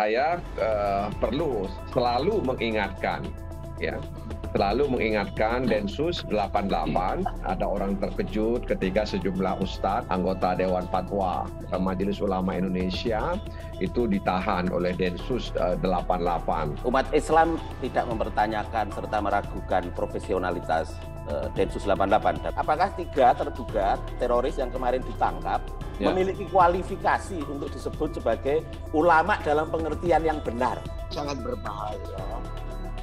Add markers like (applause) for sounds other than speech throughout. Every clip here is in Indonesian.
saya uh, perlu selalu mengingatkan ya selalu mengingatkan Densus 88 ada orang terkejut ketika sejumlah ustadz anggota Dewan Fatwa Majelis Ulama Indonesia itu ditahan oleh Densus 88 eh, umat Islam tidak mempertanyakan serta meragukan profesionalitas Eh, Densus 88. Apakah tiga terduga teroris yang kemarin ditangkap ya. memiliki kualifikasi untuk disebut sebagai ulama dalam pengertian yang benar? Sangat berbahaya.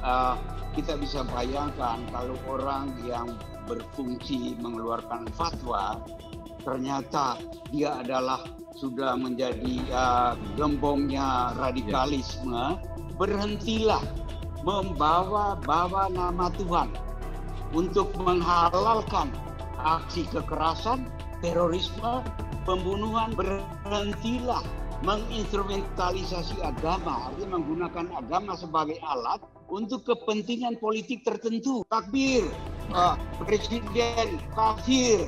Uh, kita bisa bayangkan kalau orang yang berfungsi mengeluarkan fatwa ternyata dia adalah sudah menjadi uh, gembongnya radikalisme, ya. berhentilah membawa-bawa nama Tuhan untuk menghalalkan aksi kekerasan, terorisme, pembunuhan berhentilah menginstrumentalisasi agama, artinya menggunakan agama sebagai alat untuk kepentingan politik tertentu. Takbir, uh, presiden kafir,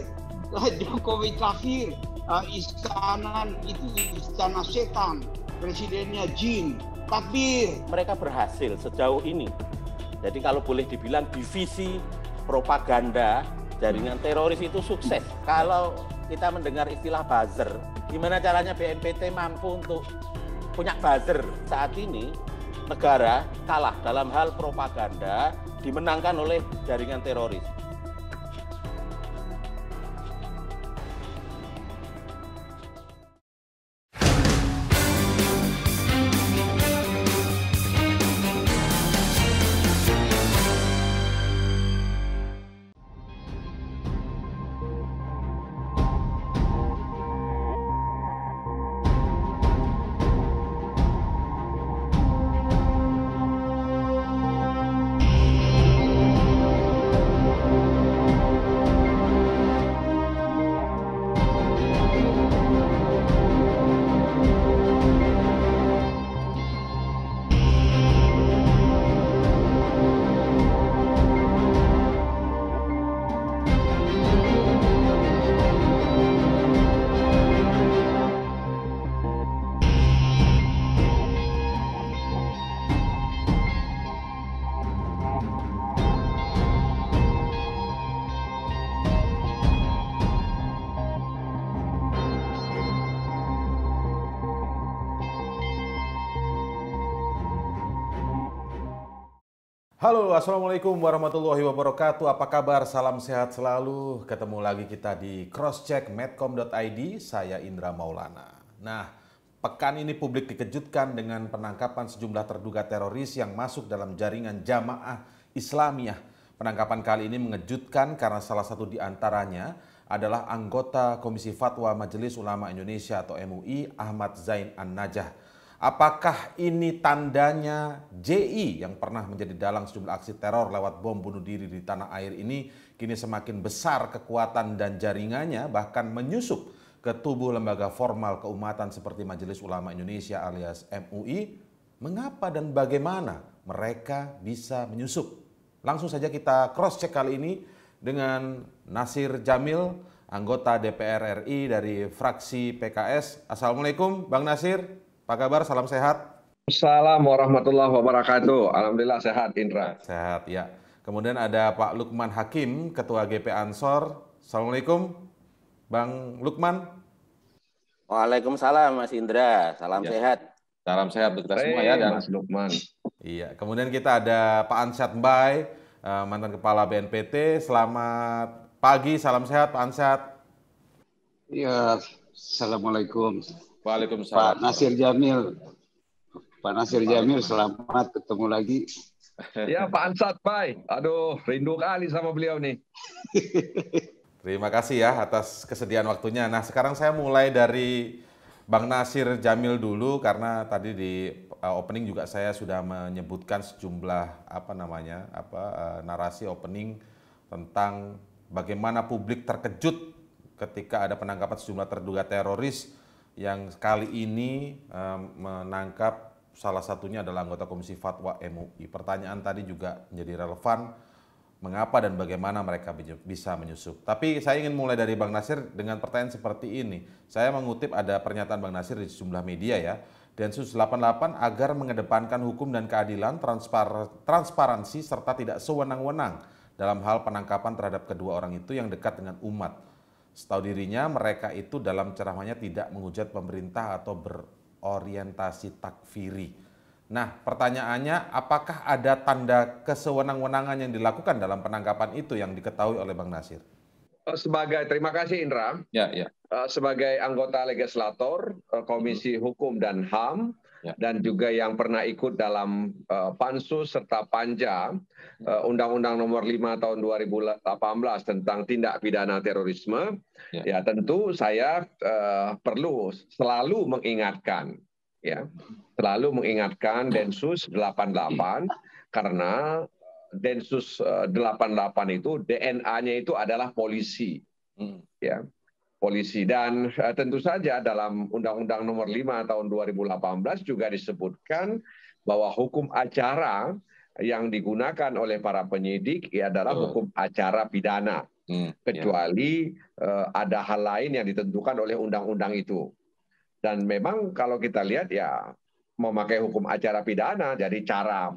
uh, (laughs) Jokowi kafir, uh, eh, istana itu istana setan, presidennya jin, takbir. Mereka berhasil sejauh ini. Jadi kalau boleh dibilang divisi propaganda jaringan teroris itu sukses. Kalau kita mendengar istilah buzzer, gimana caranya BNPT mampu untuk punya buzzer saat ini negara kalah dalam hal propaganda dimenangkan oleh jaringan teroris. Halo, Assalamualaikum warahmatullahi wabarakatuh. Apa kabar? Salam sehat selalu. Ketemu lagi kita di crosscheck medcom.id. Saya Indra Maulana. Nah, pekan ini publik dikejutkan dengan penangkapan sejumlah terduga teroris yang masuk dalam jaringan jamaah Islamiyah. Penangkapan kali ini mengejutkan karena salah satu di antaranya adalah anggota Komisi Fatwa Majelis Ulama Indonesia atau MUI Ahmad Zain An-Najah. Apakah ini tandanya JI yang pernah menjadi dalang sejumlah aksi teror lewat bom bunuh diri di tanah air ini kini semakin besar kekuatan dan jaringannya bahkan menyusup ke tubuh lembaga formal keumatan seperti Majelis Ulama Indonesia alias MUI? Mengapa dan bagaimana mereka bisa menyusup? Langsung saja kita cross check kali ini dengan Nasir Jamil, anggota DPR RI dari fraksi PKS. Assalamualaikum Bang Nasir. Apa kabar? Salam sehat. Salam warahmatullahi wabarakatuh. Alhamdulillah sehat Indra. Sehat ya. Kemudian ada Pak Lukman Hakim, Ketua GP Ansor. Assalamualaikum, Bang Lukman. Waalaikumsalam Mas Indra, salam ya. sehat. Salam sehat untuk kita semua ya dan Mas Lukman. Iya, kemudian kita ada Pak Ansyad Bay, eh, mantan kepala BNPT. Selamat pagi, salam sehat Pak Ansyad. Iya, Assalamualaikum. Waalaikumsalam. Pak Nasir Jamil. Pak Nasir Jamil, selamat ketemu lagi. (laughs) Ya Pak Ansat, bye. Aduh, rindu kali sama beliau nih. (laughs) Terima kasih ya atas kesediaan waktunya. Nah sekarang saya mulai dari Bang Nasir Jamil dulu karena tadi di eh, opening juga saya sudah menyebutkan sejumlah apa namanya apa eh, narasi opening tentang bagaimana publik terkejut ketika ada penangkapan sejumlah terduga teroris yang kali ini eh, menangkap salah satunya adalah anggota Komisi Fatwa MUI. Pertanyaan tadi juga menjadi relevan mengapa dan bagaimana mereka bisa menyusup. Tapi saya ingin mulai dari Bang Nasir dengan pertanyaan seperti ini. Saya mengutip ada pernyataan Bang Nasir di sejumlah media ya. Densus 88 agar mengedepankan hukum dan keadilan, transpar transparansi serta tidak sewenang-wenang dalam hal penangkapan terhadap kedua orang itu yang dekat dengan umat. Setahu dirinya mereka itu dalam ceramahnya tidak menghujat pemerintah atau berorientasi takfiri. Nah pertanyaannya apakah ada tanda kesewenang-wenangan yang dilakukan dalam penangkapan itu yang diketahui oleh Bang Nasir? Eh, sebagai terima kasih Indra. Ya, ya. Eh, sebagai anggota legislator eh, Komisi Hukum dan Ham, Ya. dan juga yang pernah ikut dalam uh, pansus serta panja undang ya. eh, Undang-Undang Nomor 5 Tahun 2018 tentang tindak pidana terorisme, ya, ya tentu saya uh, perlu selalu mengingatkan, ya, selalu mengingatkan Densus 88 karena Densus 88 itu DNA-nya itu adalah polisi, hmm. ya polisi dan uh, tentu saja dalam Undang-Undang Nomor 5 tahun 2018 juga disebutkan bahwa hukum acara yang digunakan oleh para penyidik adalah hukum acara pidana hmm, ya. kecuali uh, ada hal lain yang ditentukan oleh undang-undang itu. Dan memang kalau kita lihat ya memakai hukum acara pidana jadi cara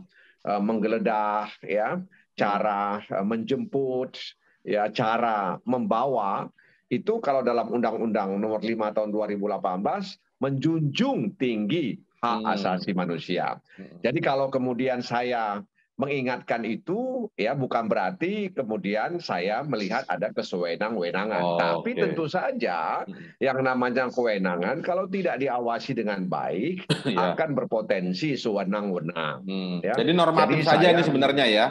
uh, menggeledah ya, cara uh, menjemput ya, cara membawa itu kalau dalam Undang-Undang Nomor 5 Tahun 2018 menjunjung tinggi hak hmm. asasi manusia. Hmm. Jadi kalau kemudian saya mengingatkan itu ya bukan berarti kemudian saya melihat ada kesewenang-wenangan. Oh, Tapi okay. tentu saja hmm. yang namanya kewenangan kalau tidak diawasi dengan baik (laughs) yeah. akan berpotensi sewenang-wenang. Hmm. Ya. Jadi normatif Jadi saja ini sebenarnya ya.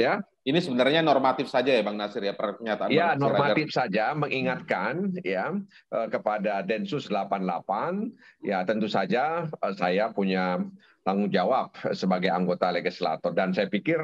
Ya, ini sebenarnya normatif saja ya Bang Nasir ya pernyataan Ya, normatif saja mengingatkan ya eh, kepada Densus 88 ya tentu saja eh, saya punya tanggung jawab sebagai anggota legislator dan saya pikir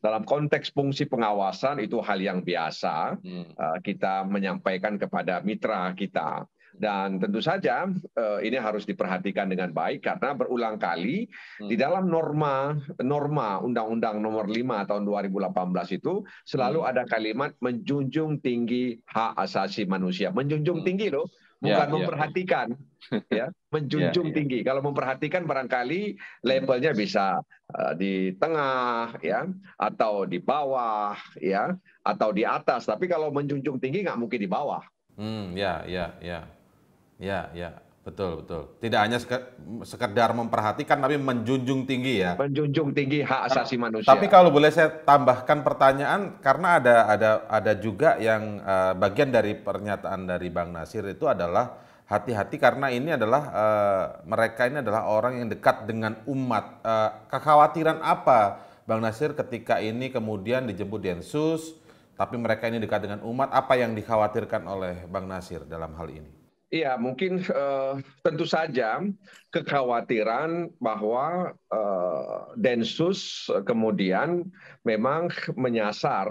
dalam konteks fungsi pengawasan itu hal yang biasa hmm. Eh, kita menyampaikan kepada mitra kita dan tentu saja eh, ini harus diperhatikan dengan baik karena berulang kali hmm. di dalam norma norma Undang-Undang Nomor 5 tahun 2018 itu selalu hmm. ada kalimat menjunjung tinggi hak asasi manusia. Menjunjung hmm. tinggi loh, ya, bukan yeah, memperhatikan yeah. (laughs) ya, menjunjung yeah, ya. tinggi. Kalau memperhatikan barangkali labelnya bisa eh, di tengah ya atau di bawah ya atau di atas, tapi kalau menjunjung tinggi nggak mungkin di bawah. Hmm, ya, ya, ya. Ya, ya. Betul, betul. Tidak hanya sekedar memperhatikan, tapi menjunjung tinggi ya. Menjunjung tinggi hak asasi manusia. Tapi kalau boleh saya tambahkan pertanyaan, karena ada ada ada juga yang uh, bagian dari pernyataan dari Bang Nasir itu adalah hati-hati karena ini adalah uh, mereka ini adalah orang yang dekat dengan umat. Uh, kekhawatiran apa, Bang Nasir, ketika ini kemudian dijemput Densus, tapi mereka ini dekat dengan umat, apa yang dikhawatirkan oleh Bang Nasir dalam hal ini? Iya, mungkin uh, tentu saja kekhawatiran bahwa uh, Densus eh, kemudian memang menyasar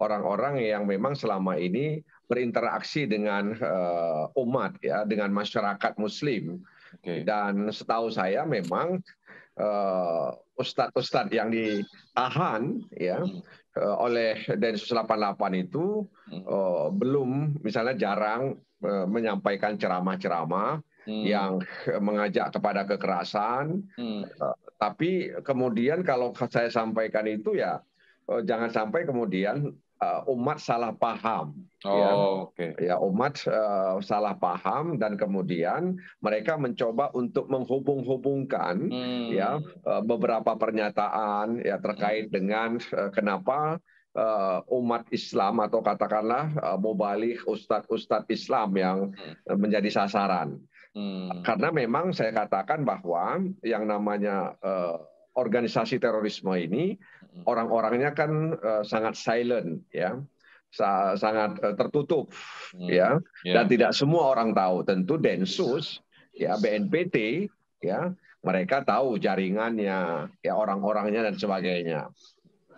orang-orang yang memang selama ini berinteraksi dengan uh, umat ya, dengan masyarakat Muslim. Okay. Dan setahu saya memang uh, ustadz-ustadz yang ditahan ya. Hmm. Eh, oleh Densus 88 itu hmm. uh, belum misalnya jarang eh, menyampaikan ceramah-ceramah hmm. yang mengajak kepada kekerasan hmm. tapi kemudian kalau saya sampaikan itu ya jangan sampai kemudian uh, umat salah paham. Oh, ya. Okay. ya umat uh, salah paham dan kemudian mereka mencoba untuk menghubung-hubungkan hmm. ya uh, beberapa pernyataan ya terkait hmm. dengan uh, kenapa uh, umat Islam atau katakanlah uh, mubalik ustadz-ustadz Islam yang hmm. menjadi sasaran. Hmm. Karena memang saya katakan bahwa yang namanya uh, organisasi terorisme ini orang-orangnya kan uh, sangat silent ya Sa sangat eh, tertutup hmm. ya yeah. dan tidak semua orang tahu tentu Densus ya BNPT ya mereka tahu jaringannya ya orang-orangnya dan sebagainya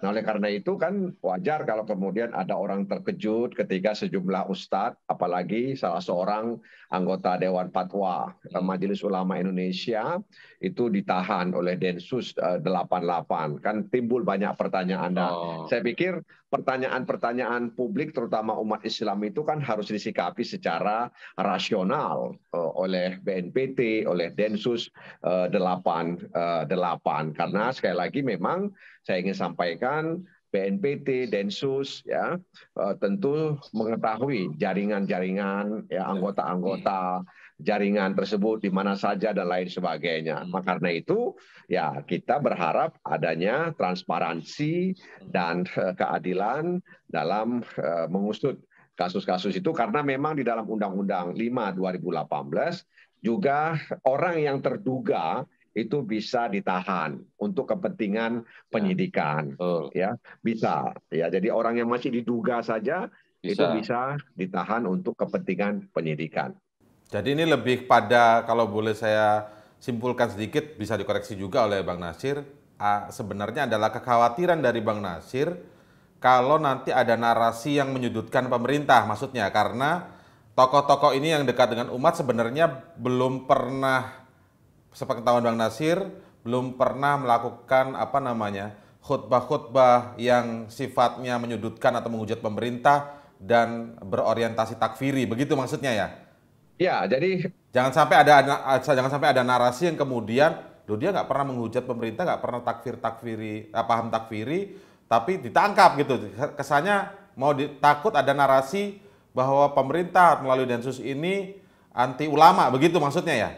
Nah, oleh karena itu kan wajar kalau kemudian ada orang terkejut ketika sejumlah ustadz, apalagi salah seorang anggota Dewan Fatwa iya. Majelis Ulama Indonesia itu ditahan oleh Densus 88. Eh, kan timbul banyak pertanyaan. Nah, oh. saya pikir pertanyaan-pertanyaan publik terutama umat Islam itu kan harus disikapi secara rasional eh, oleh BNPT, oleh Densus 88 eh, karena sekali lagi memang saya ingin sampaikan BNPT, Densus ya eh, tentu mengetahui jaringan-jaringan ya anggota-anggota jaringan tersebut di mana saja dan lain sebagainya. Maka hmm. nah, karena itu ya kita berharap adanya transparansi hmm. dan eh, keadilan dalam eh, mengusut kasus-kasus itu karena memang di dalam Undang-Undang 5 2018 juga orang yang terduga itu bisa ditahan untuk kepentingan ya. penyidikan oh. ya bisa ya jadi orang yang masih diduga saja bisa. itu bisa ditahan untuk kepentingan penyidikan jadi ini lebih pada kalau boleh saya simpulkan sedikit bisa dikoreksi juga oleh Bang Nasir sebenarnya adalah kekhawatiran dari Bang Nasir kalau nanti ada narasi yang menyudutkan pemerintah maksudnya karena tokoh-tokoh ini yang dekat dengan umat sebenarnya belum pernah sepengetahuan Bang Nasir belum pernah melakukan apa namanya khutbah-khutbah yang sifatnya menyudutkan atau menghujat pemerintah dan berorientasi takfiri, begitu maksudnya ya? Ya, jadi jangan sampai ada eh, jangan sampai ada narasi yang kemudian loh dia nggak pernah menghujat pemerintah, nggak pernah takfir takfiri, apa eh, paham takfiri, tapi ditangkap gitu. Kesannya mau ditakut takut ada narasi bahwa pemerintah melalui densus ini anti ulama, begitu maksudnya ya?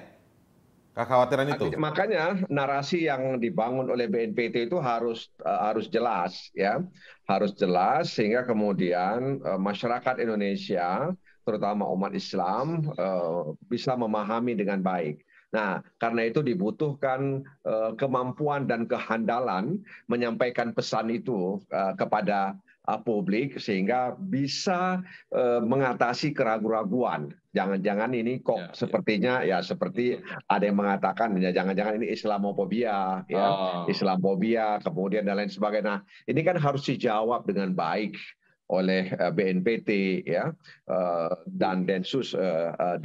Kekhawatiran itu. Nah, makanya narasi yang dibangun oleh BNPT itu harus uh, harus jelas ya, harus jelas sehingga kemudian uh, masyarakat Indonesia terutama umat Islam uh, bisa memahami dengan baik. Nah, karena itu dibutuhkan uh, kemampuan dan kehandalan menyampaikan pesan itu uh, kepada Eh, publik sehingga bisa uh, mengatasi keraguan-raguan. Jangan-jangan ini kok ya, ya. sepertinya ya. ya seperti ada yang mengatakan ya jangan-jangan ini islamophobia ya, oh. Islamofobia kemudian dan lain sebagainya. Nah, ini kan harus dijawab dengan baik oleh eh, BNPT ya dan Densus 88.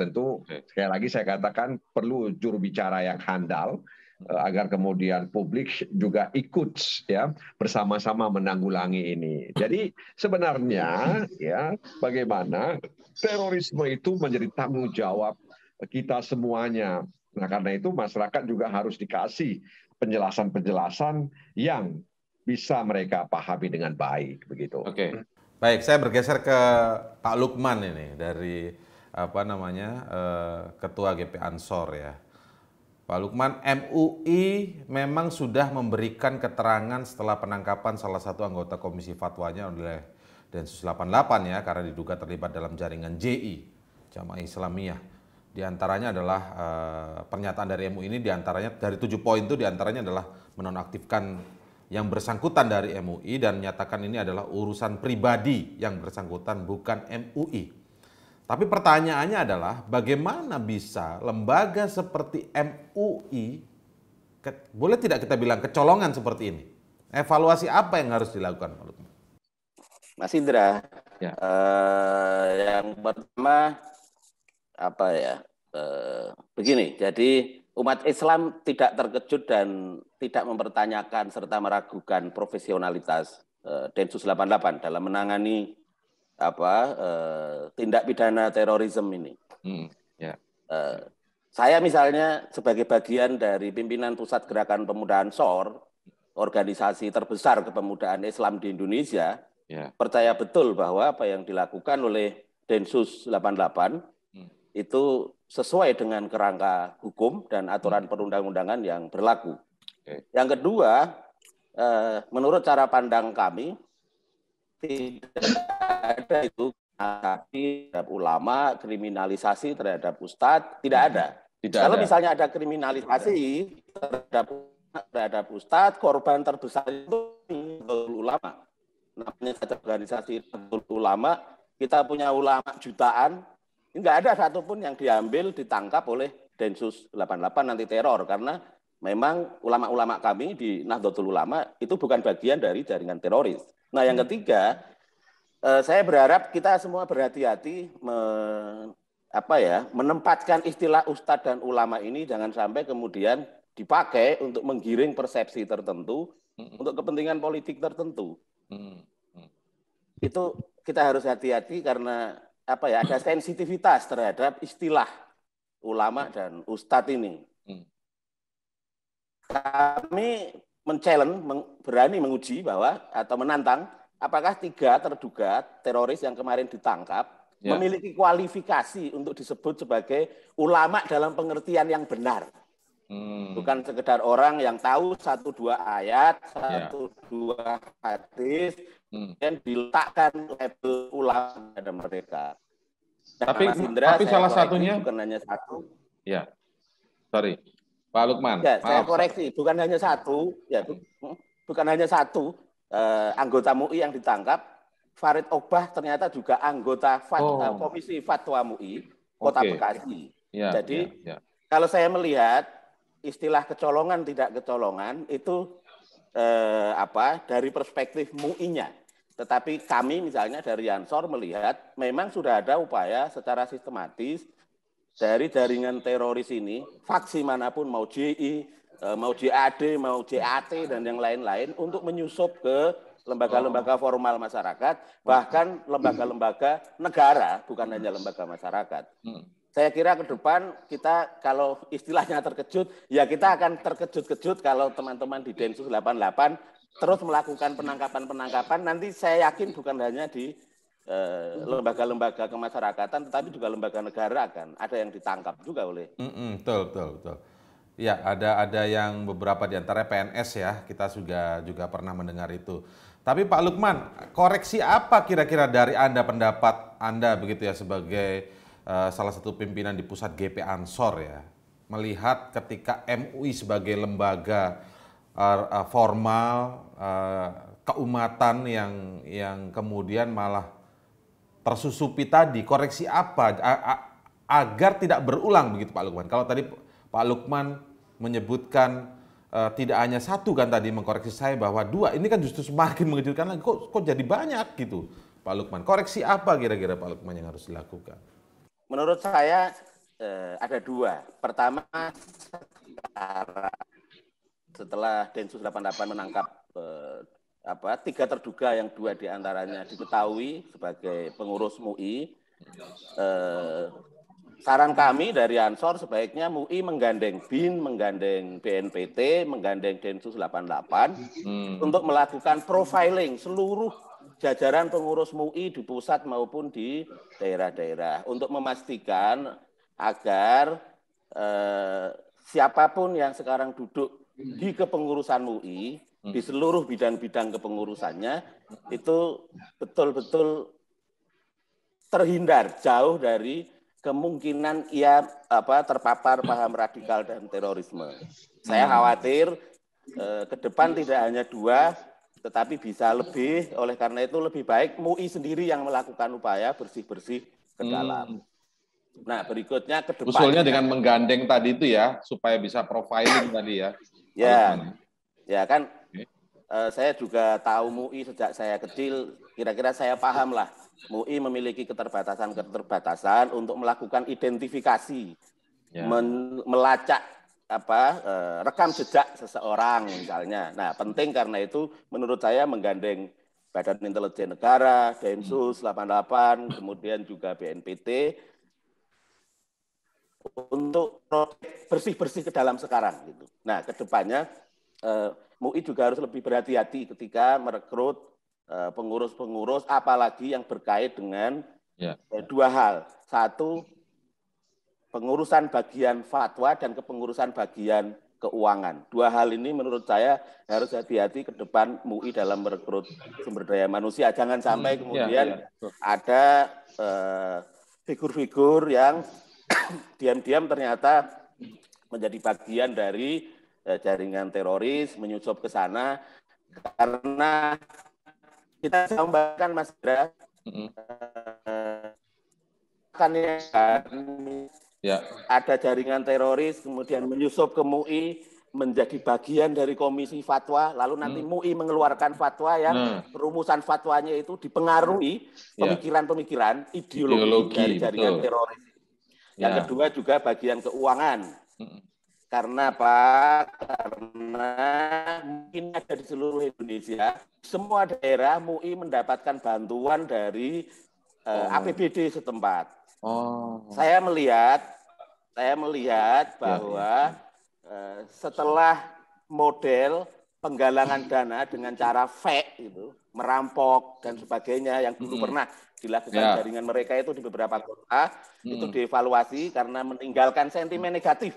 Tentu sekali lagi saya katakan perlu juru bicara yang handal Eh, agar kemudian publik juga ikut ya bersama-sama menanggulangi ini. Jadi sebenarnya ya bagaimana terorisme itu menjadi tanggung jawab kita semuanya. Nah, karena itu masyarakat juga harus dikasih penjelasan-penjelasan yang bisa mereka pahami dengan baik begitu. Oke. Baik, saya bergeser ke Pak Lukman ini dari apa namanya? Eh, Ketua GP Ansor ya. Pak Lukman, MUI memang sudah memberikan keterangan setelah penangkapan salah satu anggota komisi fatwanya oleh Densus 88 ya karena diduga terlibat dalam jaringan JI, Jamaah Islamiyah. Di antaranya adalah e, pernyataan dari MUI ini di antaranya dari tujuh poin itu di antaranya adalah menonaktifkan yang bersangkutan dari MUI dan menyatakan ini adalah urusan pribadi yang bersangkutan bukan MUI. Tapi pertanyaannya adalah bagaimana bisa lembaga seperti MUI ke, boleh tidak kita bilang kecolongan seperti ini? Evaluasi apa yang harus dilakukan Mas Indra, ya. Uh, yang pertama apa ya? Uh, begini, jadi umat Islam tidak terkejut dan tidak mempertanyakan serta meragukan profesionalitas uh, Densus 88 dalam menangani apa eh, tindak pidana terorisme ini. Hmm, yeah. Ya. saya misalnya sebagai bagian dari pimpinan pusat gerakan pemuda ansor organisasi terbesar kepemudaan Islam di Indonesia, yeah. percaya betul bahwa apa yang dilakukan oleh Densus 88 hmm. itu sesuai dengan kerangka hukum dan aturan hmm. perundang-undangan yang berlaku. Okay. Yang kedua, eh, menurut cara pandang kami tidak ada itu tapi terhadap ulama, kriminalisasi terhadap ustadz tidak hmm. ada. Tidak Kalau ada. misalnya ada kriminalisasi terhadap terhadap ustadz, korban terbesar itu ulama. Namanya saja organisasi ulama, kita punya ulama jutaan, nggak ada satupun yang diambil ditangkap oleh Densus 88 nanti teror karena memang ulama-ulama kami di Nahdlatul Ulama itu bukan bagian dari jaringan teroris. Nah, yang hmm. ketiga, Eh, saya berharap kita semua berhati-hati me, ya menempatkan istilah ustadz dan ulama ini jangan sampai kemudian dipakai untuk menggiring persepsi tertentu hmm. untuk kepentingan politik tertentu. Hmm. Hmm. Itu kita harus hati-hati karena apa ya ada sensitivitas terhadap istilah ulama dan ustadz ini. Hmm. Kami men berani menguji bahwa atau menantang apakah tiga terduga teroris yang kemarin ditangkap ya. memiliki kualifikasi untuk disebut sebagai ulama dalam pengertian yang benar? Hmm. Bukan sekedar orang yang tahu satu dua ayat, ya. satu ya. dua hadis, hmm. dan diletakkan label ulama pada mereka. Dan tapi Indra, tapi salah satunya bukan hanya satu. Ya, sorry, Pak Lukman. Ya, saya koreksi, bukan hanya satu. Ya, bu, hmm. hmm, bukan hanya satu, eh, anggota MUI yang ditangkap, Farid Obah ternyata juga anggota fatwa, oh. Eh, Komisi Fatwa MUI Kota okay. Bekasi. Ya, Jadi ya, ya. kalau saya melihat istilah kecolongan tidak kecolongan itu eh, apa dari perspektif MUI-nya. Tetapi kami misalnya dari Ansor melihat memang sudah ada upaya secara sistematis dari jaringan teroris ini, faksi manapun mau JI, Eh, mau JAD, mau JAT dan yang lain-lain untuk menyusup ke lembaga-lembaga formal masyarakat, bahkan lembaga-lembaga negara, bukan hanya lembaga masyarakat. Hmm. Saya kira ke depan kita kalau istilahnya terkejut, ya kita akan terkejut-kejut kalau teman-teman di Densus 88 terus melakukan penangkapan-penangkapan. Nanti saya yakin bukan hanya di eh, lembaga-lembaga kemasyarakatan, tetapi juga lembaga negara akan ada yang ditangkap juga oleh. Mm -mm, betul, betul, betul. Ya, ada ada yang beberapa di antara PNS ya, kita juga juga pernah mendengar itu. Tapi Pak Lukman, koreksi apa kira-kira dari Anda pendapat Anda begitu ya sebagai uh, salah satu pimpinan di pusat GP Ansor ya, melihat ketika MUI sebagai lembaga uh, uh, formal uh, keumatan yang yang kemudian malah tersusupi tadi, koreksi apa agar tidak berulang begitu Pak Lukman? Kalau tadi Pak Lukman menyebutkan uh, tidak hanya satu kan tadi mengkoreksi saya bahwa dua. Ini kan justru semakin mengejutkan lagi. Kok, kok jadi banyak gitu Pak Lukman? Koreksi apa kira-kira Pak Lukman yang harus dilakukan? Menurut saya eh, ada dua. Pertama setelah Densus 88 menangkap eh, apa tiga terduga yang dua diantaranya diketahui sebagai pengurus MUI eh, saran kami dari Ansor sebaiknya MUI menggandeng BIN, menggandeng BNPT, menggandeng Densus 88 hmm. untuk melakukan profiling seluruh jajaran pengurus MUI di pusat maupun di daerah-daerah untuk memastikan agar eh, siapapun yang sekarang duduk di kepengurusan MUI di hmm. seluruh bidang-bidang kepengurusannya itu betul-betul terhindar jauh dari kemungkinan ia apa terpapar paham radikal dan terorisme. Saya khawatir eh, ke depan tidak hanya dua, tetapi bisa lebih. Oleh karena itu lebih baik MUI sendiri yang melakukan upaya bersih-bersih ke hmm. dalam. Hmm. Nah, berikutnya ke depan. Usulnya ya. dengan menggandeng tadi itu ya, supaya bisa profiling tadi ya. Ya. Ya kan uh, saya juga tahu MUI sejak saya kecil, kira-kira saya paham lah. MUI memiliki keterbatasan-keterbatasan untuk melakukan identifikasi, ya. men, melacak apa uh, rekam jejak seseorang misalnya. Nah, penting karena itu menurut saya menggandeng Badan Intelijen Negara, Densus 88, kemudian juga BNPT untuk bersih-bersih ke dalam sekarang gitu. Nah, kedepannya Eh, MUI juga harus lebih berhati-hati ketika merekrut eh, pengurus-pengurus, apalagi yang berkait dengan ya. Eh, dua hal. Satu, pengurusan bagian fatwa dan kepengurusan bagian keuangan. Dua hal ini menurut saya harus hati-hati ke depan MUI dalam merekrut sumber daya manusia. Jangan sampai hmm. ya, kemudian ya, ya. ada figur figur-figur yang (clears throat) diam-diam ternyata menjadi bagian dari Eh, jaringan teroris menyusup ke sana karena kita sambarkan Mas Dra mm-hmm. Eh, kan kan ya. ada jaringan teroris kemudian menyusup ke MUI menjadi bagian dari komisi fatwa lalu nanti hmm. MUI mengeluarkan fatwa yang nah. hmm. rumusan fatwanya itu dipengaruhi ya. pemikiran-pemikiran ideologi, ideologi dari jaringan betul. teroris. Yang ya. kedua juga bagian keuangan. Hmm karena apa? Karena mungkin ada di seluruh Indonesia, semua daerah MUI mendapatkan bantuan dari uh, eh, oh. APBD setempat. Oh. Saya melihat, saya melihat ya, bahwa Uh, setelah model penggalangan dana dengan cara fake itu merampok dan sebagainya yang dulu hmm. pernah dilakukan ya. jaringan mereka itu di beberapa kota hmm. itu dievaluasi karena meninggalkan sentimen negatif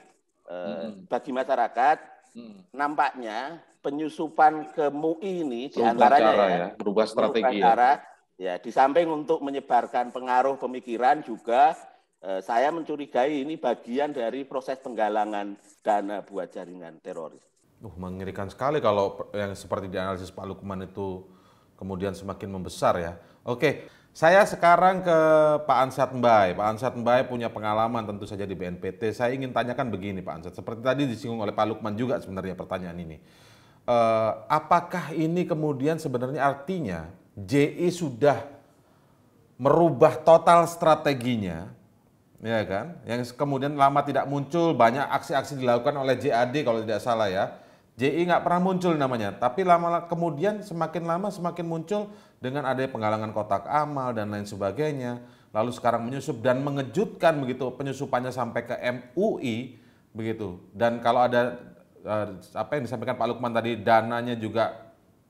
hmm. bagi masyarakat hmm. nampaknya penyusupan ke MUI ini diantaranya ya, ya, berubah strategi berubah ya. cara, ya. ya di samping untuk menyebarkan pengaruh pemikiran juga eh, saya mencurigai ini bagian dari proses penggalangan dana buat jaringan teroris. Uh, mengerikan sekali kalau yang seperti dianalisis Pak Lukman itu kemudian semakin membesar ya. Oke, saya sekarang ke Pak Ansat Mbai. Pak Ansat Mbai punya pengalaman tentu saja di BNPT. Saya ingin tanyakan begini Pak Ansat. Seperti tadi disinggung oleh Pak Lukman juga sebenarnya pertanyaan ini. Uh, apakah ini kemudian sebenarnya artinya JI sudah merubah total strateginya, ya kan? Yang kemudian lama tidak muncul, banyak aksi-aksi dilakukan oleh JAD kalau tidak salah ya JI nggak pernah muncul namanya, tapi lama kemudian semakin lama semakin muncul dengan adanya penggalangan kotak amal dan lain sebagainya. Lalu sekarang menyusup dan mengejutkan begitu penyusupannya sampai ke MUI begitu. Dan kalau ada eh, apa yang disampaikan Pak Lukman tadi dananya juga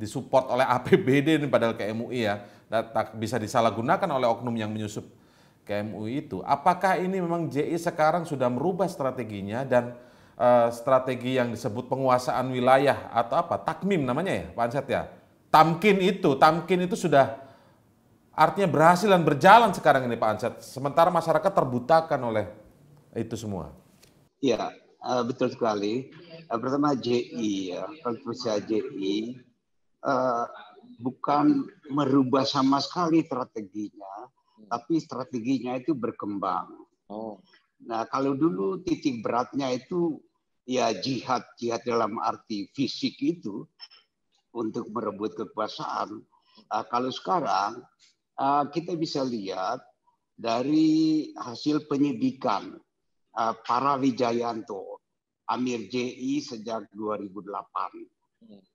disupport oleh APBD ini padahal ke MUI ya. Nah, tak bisa disalahgunakan oleh oknum yang menyusup ke MUI itu. Apakah ini memang JI sekarang sudah merubah strateginya dan Eh, strategi yang disebut penguasaan wilayah atau apa takmim namanya ya Pak Anset ya tamkin itu tamkin itu sudah artinya berhasil dan berjalan sekarang ini Pak Anset sementara masyarakat terbutakan oleh itu semua iya eh, betul sekali eh, pertama JI ya konstruksi JI uh, bukan merubah sama sekali strateginya tapi strateginya itu berkembang Oh. Nah, kalau dulu titik beratnya itu ya jihad, jihad dalam arti fisik itu untuk merebut kekuasaan. Uh, kalau sekarang uh, kita bisa lihat dari hasil penyidikan uh, para Wijayanto, Amir JI sejak 2008.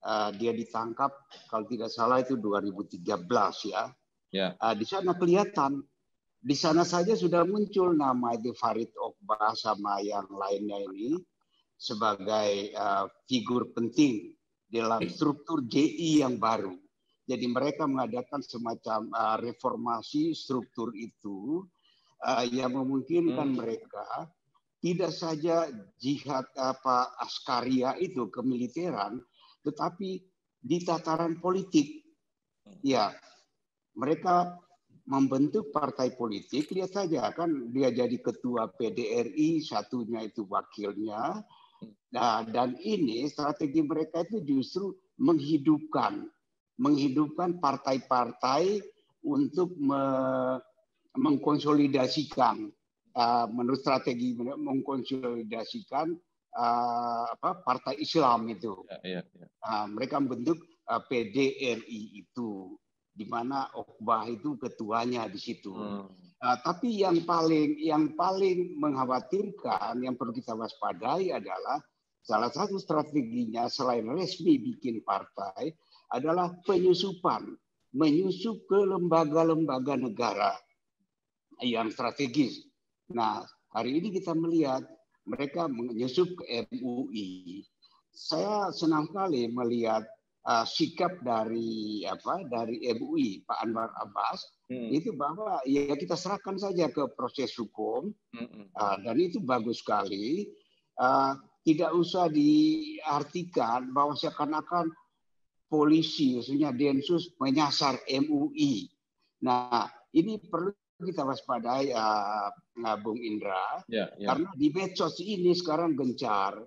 Uh, dia ditangkap kalau tidak salah itu 2013 ya. Yeah. Ya. Uh, di sana kelihatan di sana saja sudah muncul nama itu Farid Okba sama yang lainnya ini sebagai uh, figur penting dalam struktur JI yang baru. Jadi mereka mengadakan semacam uh, reformasi struktur itu uh, yang memungkinkan hmm. mereka tidak saja jihad apa askaria itu kemiliteran, tetapi di tataran politik. Ya, mereka membentuk partai politik, lihat saja kan dia jadi ketua PDRI, satunya itu wakilnya. Nah, dan ini strategi mereka itu justru menghidupkan menghidupkan partai-partai untuk me mengkonsolidasikan uh, menurut strategi mengkonsolidasikan uh, apa partai Islam itu. Ya, ya, ya. Uh, mereka membentuk uh, PDRI itu di mana Okbah itu ketuanya di situ. Hmm. Nah, tapi yang paling yang paling mengkhawatirkan yang perlu kita waspadai adalah salah satu strateginya selain resmi bikin partai adalah penyusupan, menyusup ke lembaga-lembaga negara yang strategis. Nah, hari ini kita melihat mereka menyusup ke MUI. Saya senang sekali melihat uh, sikap dari apa dari MUI Pak Anwar Abbas hmm. itu bahwa ya kita serahkan saja ke proses hukum hmm. uh, dan itu bagus sekali uh, tidak usah diartikan bahwa seakan-akan polisi khususnya densus menyasar MUI. Nah ini perlu kita waspadai uh, Bung Indra ya, ya. karena di medsos ini sekarang gencar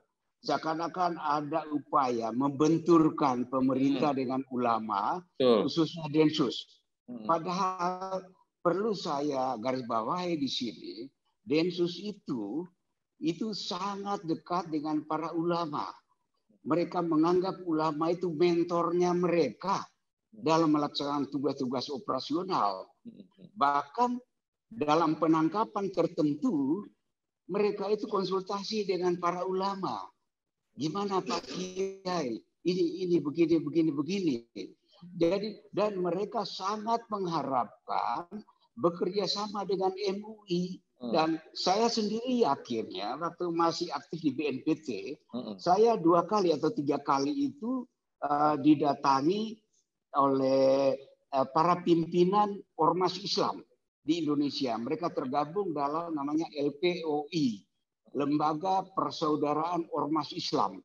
seakan-akan ada upaya membenturkan pemerintah hmm. dengan ulama, Betul. khususnya Densus. Hmm. Padahal perlu saya garis bawahi di sini, Densus itu itu sangat dekat dengan para ulama. Mereka menganggap ulama itu mentornya mereka dalam melaksanakan tugas-tugas operasional. Hmm. Bahkan dalam penangkapan tertentu, mereka itu konsultasi dengan para ulama. Gimana Pak Kiai? Ini, ini, begini, begini, begini. Jadi dan mereka sangat mengharapkan bekerja sama dengan MUI hmm. dan saya sendiri akhirnya waktu masih aktif di BNPT hmm. saya dua kali atau tiga kali itu uh, didatangi oleh uh, para pimpinan ormas Islam di Indonesia mereka tergabung dalam namanya LPOI Lembaga Persaudaraan Ormas Islam.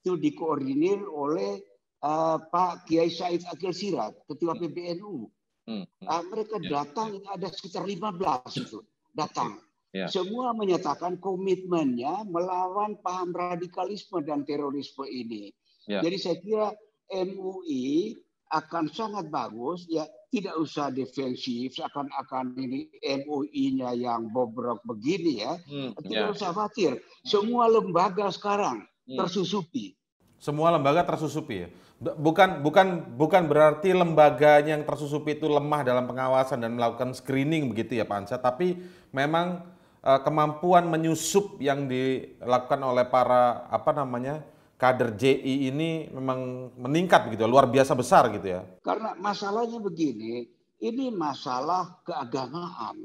Itu dikoordinir oleh uh, Pak Kiai Said Akil Sirat, Ketua PBNU. Hmm. Uh, mereka yeah. datang, ada sekitar 15 itu datang. Yeah. Semua menyatakan komitmennya melawan paham radikalisme dan terorisme ini. Yeah. Jadi saya kira MUI akan sangat bagus ya tidak usah defensif seakan-akan ini MUI-nya yang bobrok begini ya hmm, tidak ya. usah khawatir semua lembaga sekarang hmm. tersusupi semua lembaga tersusupi ya bukan bukan bukan berarti lembaga yang tersusupi itu lemah dalam pengawasan dan melakukan screening begitu ya Pak Ansa tapi memang eh, kemampuan menyusup yang dilakukan oleh para apa namanya kader JI ini memang meningkat begitu, ya, luar biasa besar gitu ya? Karena masalahnya begini, ini masalah keagamaan.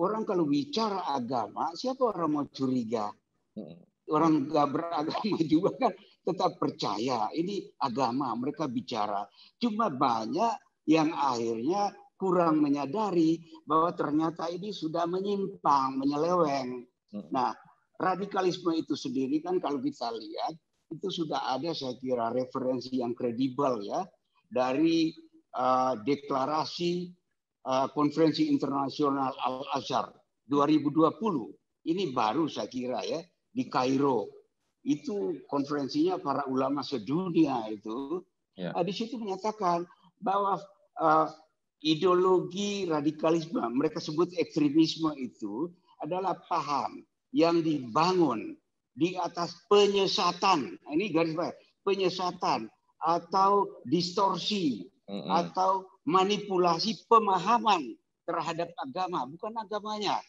Orang kalau bicara agama, siapa orang mau curiga? Hmm. Orang gak beragama (laughs) juga kan tetap percaya. Ini agama, mereka bicara. Cuma banyak yang akhirnya kurang menyadari bahwa ternyata ini sudah menyimpang, menyeleweng. Hmm. Nah, radikalisme itu sendiri kan kalau kita lihat itu sudah ada saya kira referensi yang kredibel ya dari uh, deklarasi uh, konferensi internasional Al Azhar 2020 ini baru saya kira ya di Kairo itu konferensinya para ulama sedunia itu ya. uh, di situ menyatakan bahwa uh, ideologi radikalisme mereka sebut ekstremisme itu adalah paham yang dibangun di atas penyesatan. Nah, ini garis bawah penyesatan atau distorsi mm-hmm. atau manipulasi pemahaman terhadap agama, bukan agamanya,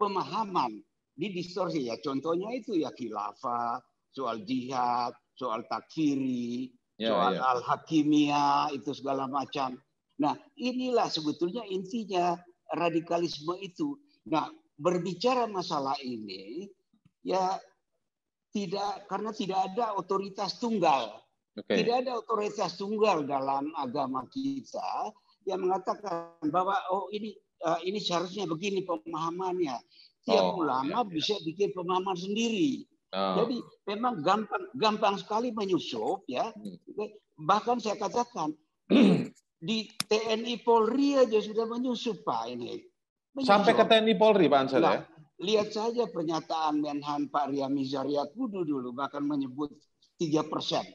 pemahaman di distorsi ya. Contohnya itu ya khilafah, soal jihad, soal takfiri, yeah, soal yeah. al-hakimiyah, itu segala macam. Nah, inilah sebetulnya intinya radikalisme itu. Nah, berbicara masalah ini ya tidak karena tidak ada otoritas tunggal. Okay. Tidak ada otoritas tunggal dalam agama kita yang mengatakan bahwa oh ini uh, ini seharusnya begini pemahamannya. Tiap oh, ulama iya, iya. bisa bikin pemahaman sendiri. Oh. Jadi memang gampang gampang sekali menyusup ya. Hmm. Bahkan saya katakan hmm. di TNI Polri aja sudah menyusup Pak ini. Menyusup. Sampai ke TNI Polri Pak Ansel nah, ya. Lihat saja pernyataan Menhan Pak Ria Mizar Kudu dulu bahkan menyebut 3 persen.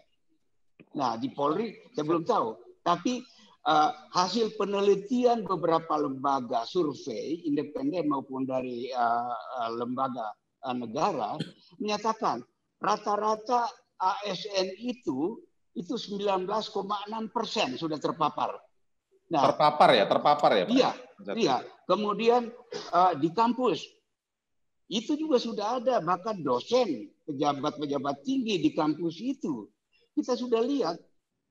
Nah di Polri saya belum tahu. Tapi uh, hasil penelitian beberapa lembaga survei independen maupun dari uh, lembaga uh, negara menyatakan rata-rata ASN itu itu 19,6 persen sudah terpapar. Nah, terpapar ya, terpapar ya. Pak? Iya, iya. Kemudian uh, di kampus itu juga sudah ada. bahkan dosen, pejabat-pejabat tinggi di kampus itu, kita sudah lihat.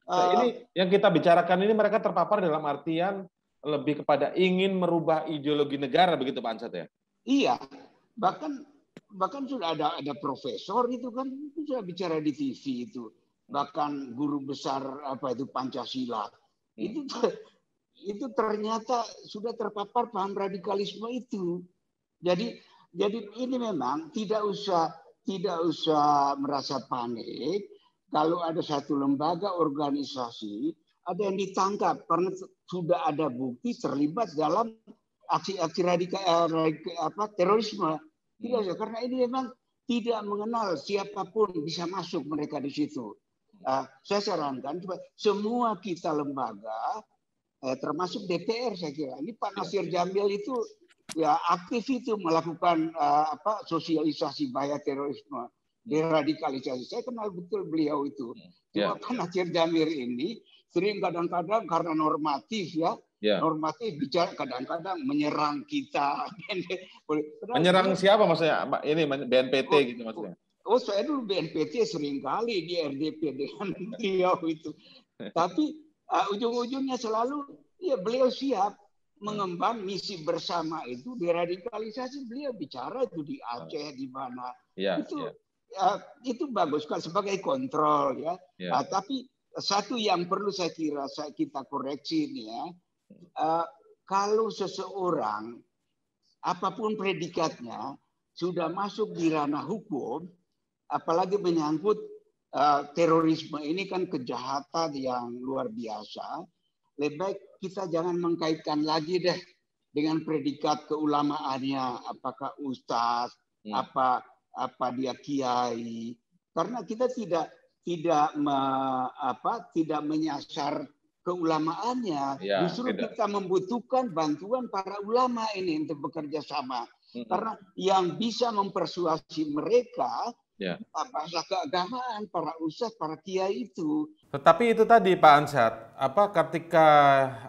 Nah, eh, ini yang kita bicarakan ini mereka terpapar dalam artian lebih kepada ingin merubah ideologi negara begitu Pak Ansat ya? Iya, bahkan bahkan sudah ada ada profesor itu kan itu sudah bicara di TV itu bahkan guru besar apa itu Pancasila hmm. itu itu ternyata sudah terpapar paham radikalisme itu jadi jadi ini memang tidak usah tidak usah merasa panik kalau ada satu lembaga organisasi ada yang ditangkap karena sudah ada bukti terlibat dalam aksi-aksi eh, radikal apa terorisme. Tidak usah karena ini memang tidak mengenal siapapun bisa masuk mereka di situ. Uh, saya sarankan coba semua kita lembaga uh, termasuk DPR saya kira ini Pak Nasir Jamil itu ya aktif itu melakukan uh, apa sosialisasi bahaya terorisme deradikalisasi saya kenal betul beliau itu hmm. yeah. Ya. karena Cir Jamir ini sering kadang-kadang karena normatif ya yeah. normatif bicara kadang-kadang menyerang kita (laughs) menyerang siapa maksudnya Mbak ini BNPT oh, gitu maksudnya oh, oh saya dulu BNPT sering kali di RDP dengan (laughs) beliau itu tapi uh, ujung-ujungnya selalu ya beliau siap mengemban misi bersama itu deradikalisasi beliau bicara itu di Aceh di mana ya, itu ya. Uh, itu bagus kan sebagai kontrol ya, ya. Uh, tapi satu yang perlu saya kira saya kita koreksi ini ya uh, kalau seseorang apapun predikatnya sudah masuk di ranah hukum apalagi menyangkut uh, terorisme ini kan kejahatan yang luar biasa lebih baik kita jangan mengkaitkan lagi deh dengan predikat keulamaannya, apakah ustaz, ya. apa apa dia kiai, karena kita tidak tidak me, apa tidak menyasar keulamaannya, ya, justru tidak. kita membutuhkan bantuan para ulama ini untuk bekerja sama, hmm. karena yang bisa mempersuasi mereka ya. keagamaan, para ustadz, para kiai itu. Tetapi itu tadi Pak Ansat, apa ketika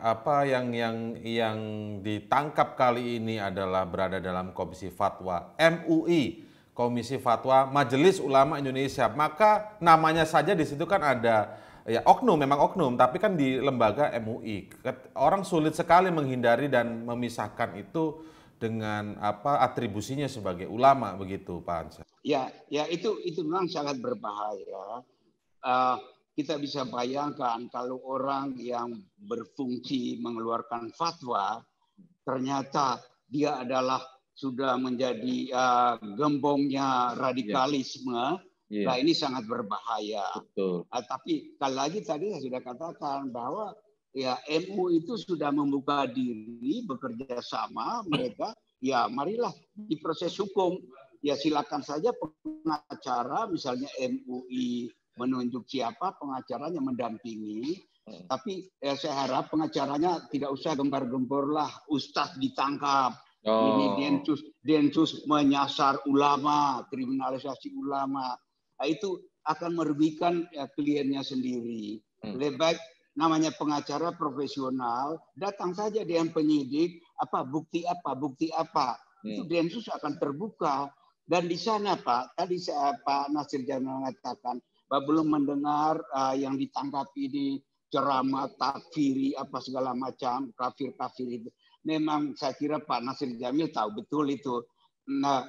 apa yang yang yang ditangkap kali ini adalah berada dalam komisi fatwa MUI, Komisi Fatwa Majelis Ulama Indonesia, maka namanya saja di situ kan ada ya oknum memang oknum, tapi kan di lembaga MUI orang sulit sekali menghindari dan memisahkan itu dengan apa atribusinya sebagai ulama begitu Pak Ansa? Ya, ya itu itu memang sangat berbahaya. Uh, kita bisa bayangkan kalau orang yang berfungsi mengeluarkan fatwa ternyata dia adalah sudah menjadi uh, gembongnya radikalisme. Yeah. Yeah. Nah ini sangat berbahaya. Betul. Uh, tapi sekali lagi tadi saya sudah katakan bahwa ya MU itu sudah membuka diri bekerja sama mereka ya marilah di proses hukum ya silakan saja pengacara misalnya MUI menunjuk siapa pengacaranya mendampingi tapi ya, saya harap pengacaranya tidak usah gempar gembor lah ustadz ditangkap oh. ini densus densus menyasar ulama kriminalisasi ulama nah, itu akan merugikan ya, kliennya sendiri hmm. lebih baik namanya pengacara profesional, datang saja dengan penyidik, apa bukti apa, bukti apa. Hmm. Itu Densus akan terbuka. Dan di sana Pak, tadi saya, Pak Nasir Jamil mengatakan, bahwa belum mendengar uh, yang ditangkapi di ceramah takfiri apa segala macam, kafir-kafir itu. Memang saya kira Pak Nasir Jamil tahu betul itu. Nah,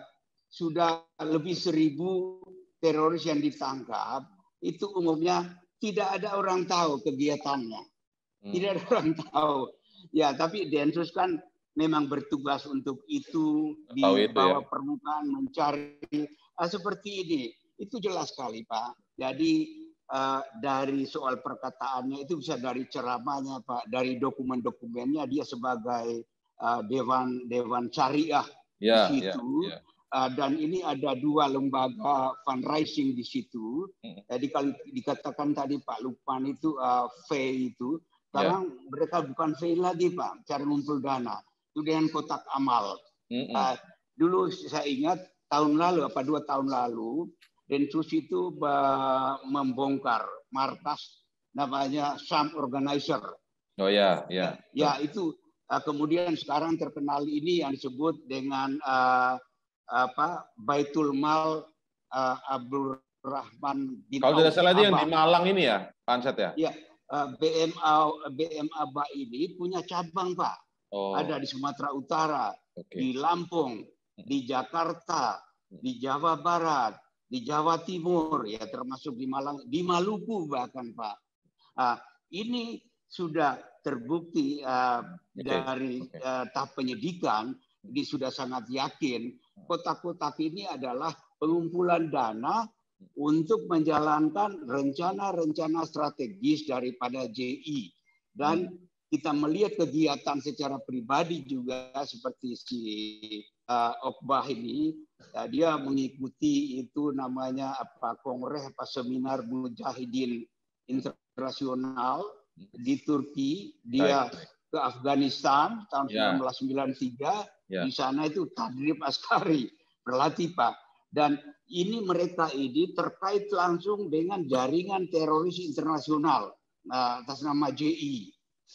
sudah lebih seribu teroris yang ditangkap, itu umumnya tidak ada orang tahu kegiatannya. Hmm. Tidak ada orang tahu. Ya, tapi Densus kan memang bertugas untuk itu di bawah ya. permukaan mencari nah, seperti ini. Itu jelas sekali, Pak. Jadi uh, dari soal perkataannya itu bisa dari ceramahnya, Pak, dari dokumen-dokumennya dia sebagai uh, dewan dewan syariah ya, di ya, situ. Ya, ya. Ah, dan ini ada dua lembaga fundraising di situ. Hmm. Jadi kalau dikatakan tadi Pak Lukman itu uh, fee itu, sekarang yeah. mereka bukan V lagi Pak, cara ngumpul dana. Itu dengan kotak amal. Mm -hmm. uh, dulu saya ingat tahun lalu, apa dua tahun lalu, Densus itu membongkar markas namanya Sam Organizer. Oh ya, yeah, ya. Yeah. Ya itu uh, kemudian sekarang terkenal ini yang disebut dengan uh, apa Baitul Mal uh, Abdul Rahman bin Kalau tidak salah itu yang di Malang ini ya, Pansat ya? Iya, uh, eh, BMA BMA Ba ini punya cabang, Pak. Oh. Ada di Sumatera Utara, okay. di Lampung, hmm. di Jakarta, hmm. di Jawa Barat, di Jawa Timur, ya termasuk di Malang, di Maluku bahkan, Pak. Uh, ini sudah terbukti uh, ah, okay. dari okay. Uh, eh, tahap penyidikan, ini sudah sangat yakin kotak-kotak ini adalah pengumpulan dana untuk menjalankan rencana-rencana strategis daripada JI dan kita melihat kegiatan secara pribadi juga seperti si uh, Okbah ini uh, dia mengikuti itu namanya apa kongres apa seminar mujahidin internasional di Turki dia ke Afghanistan tahun yeah. 1993 yeah. di sana itu tadrib askari berlatih Pak dan ini mereka ini terkait langsung dengan jaringan teroris internasional uh, atas nama JI.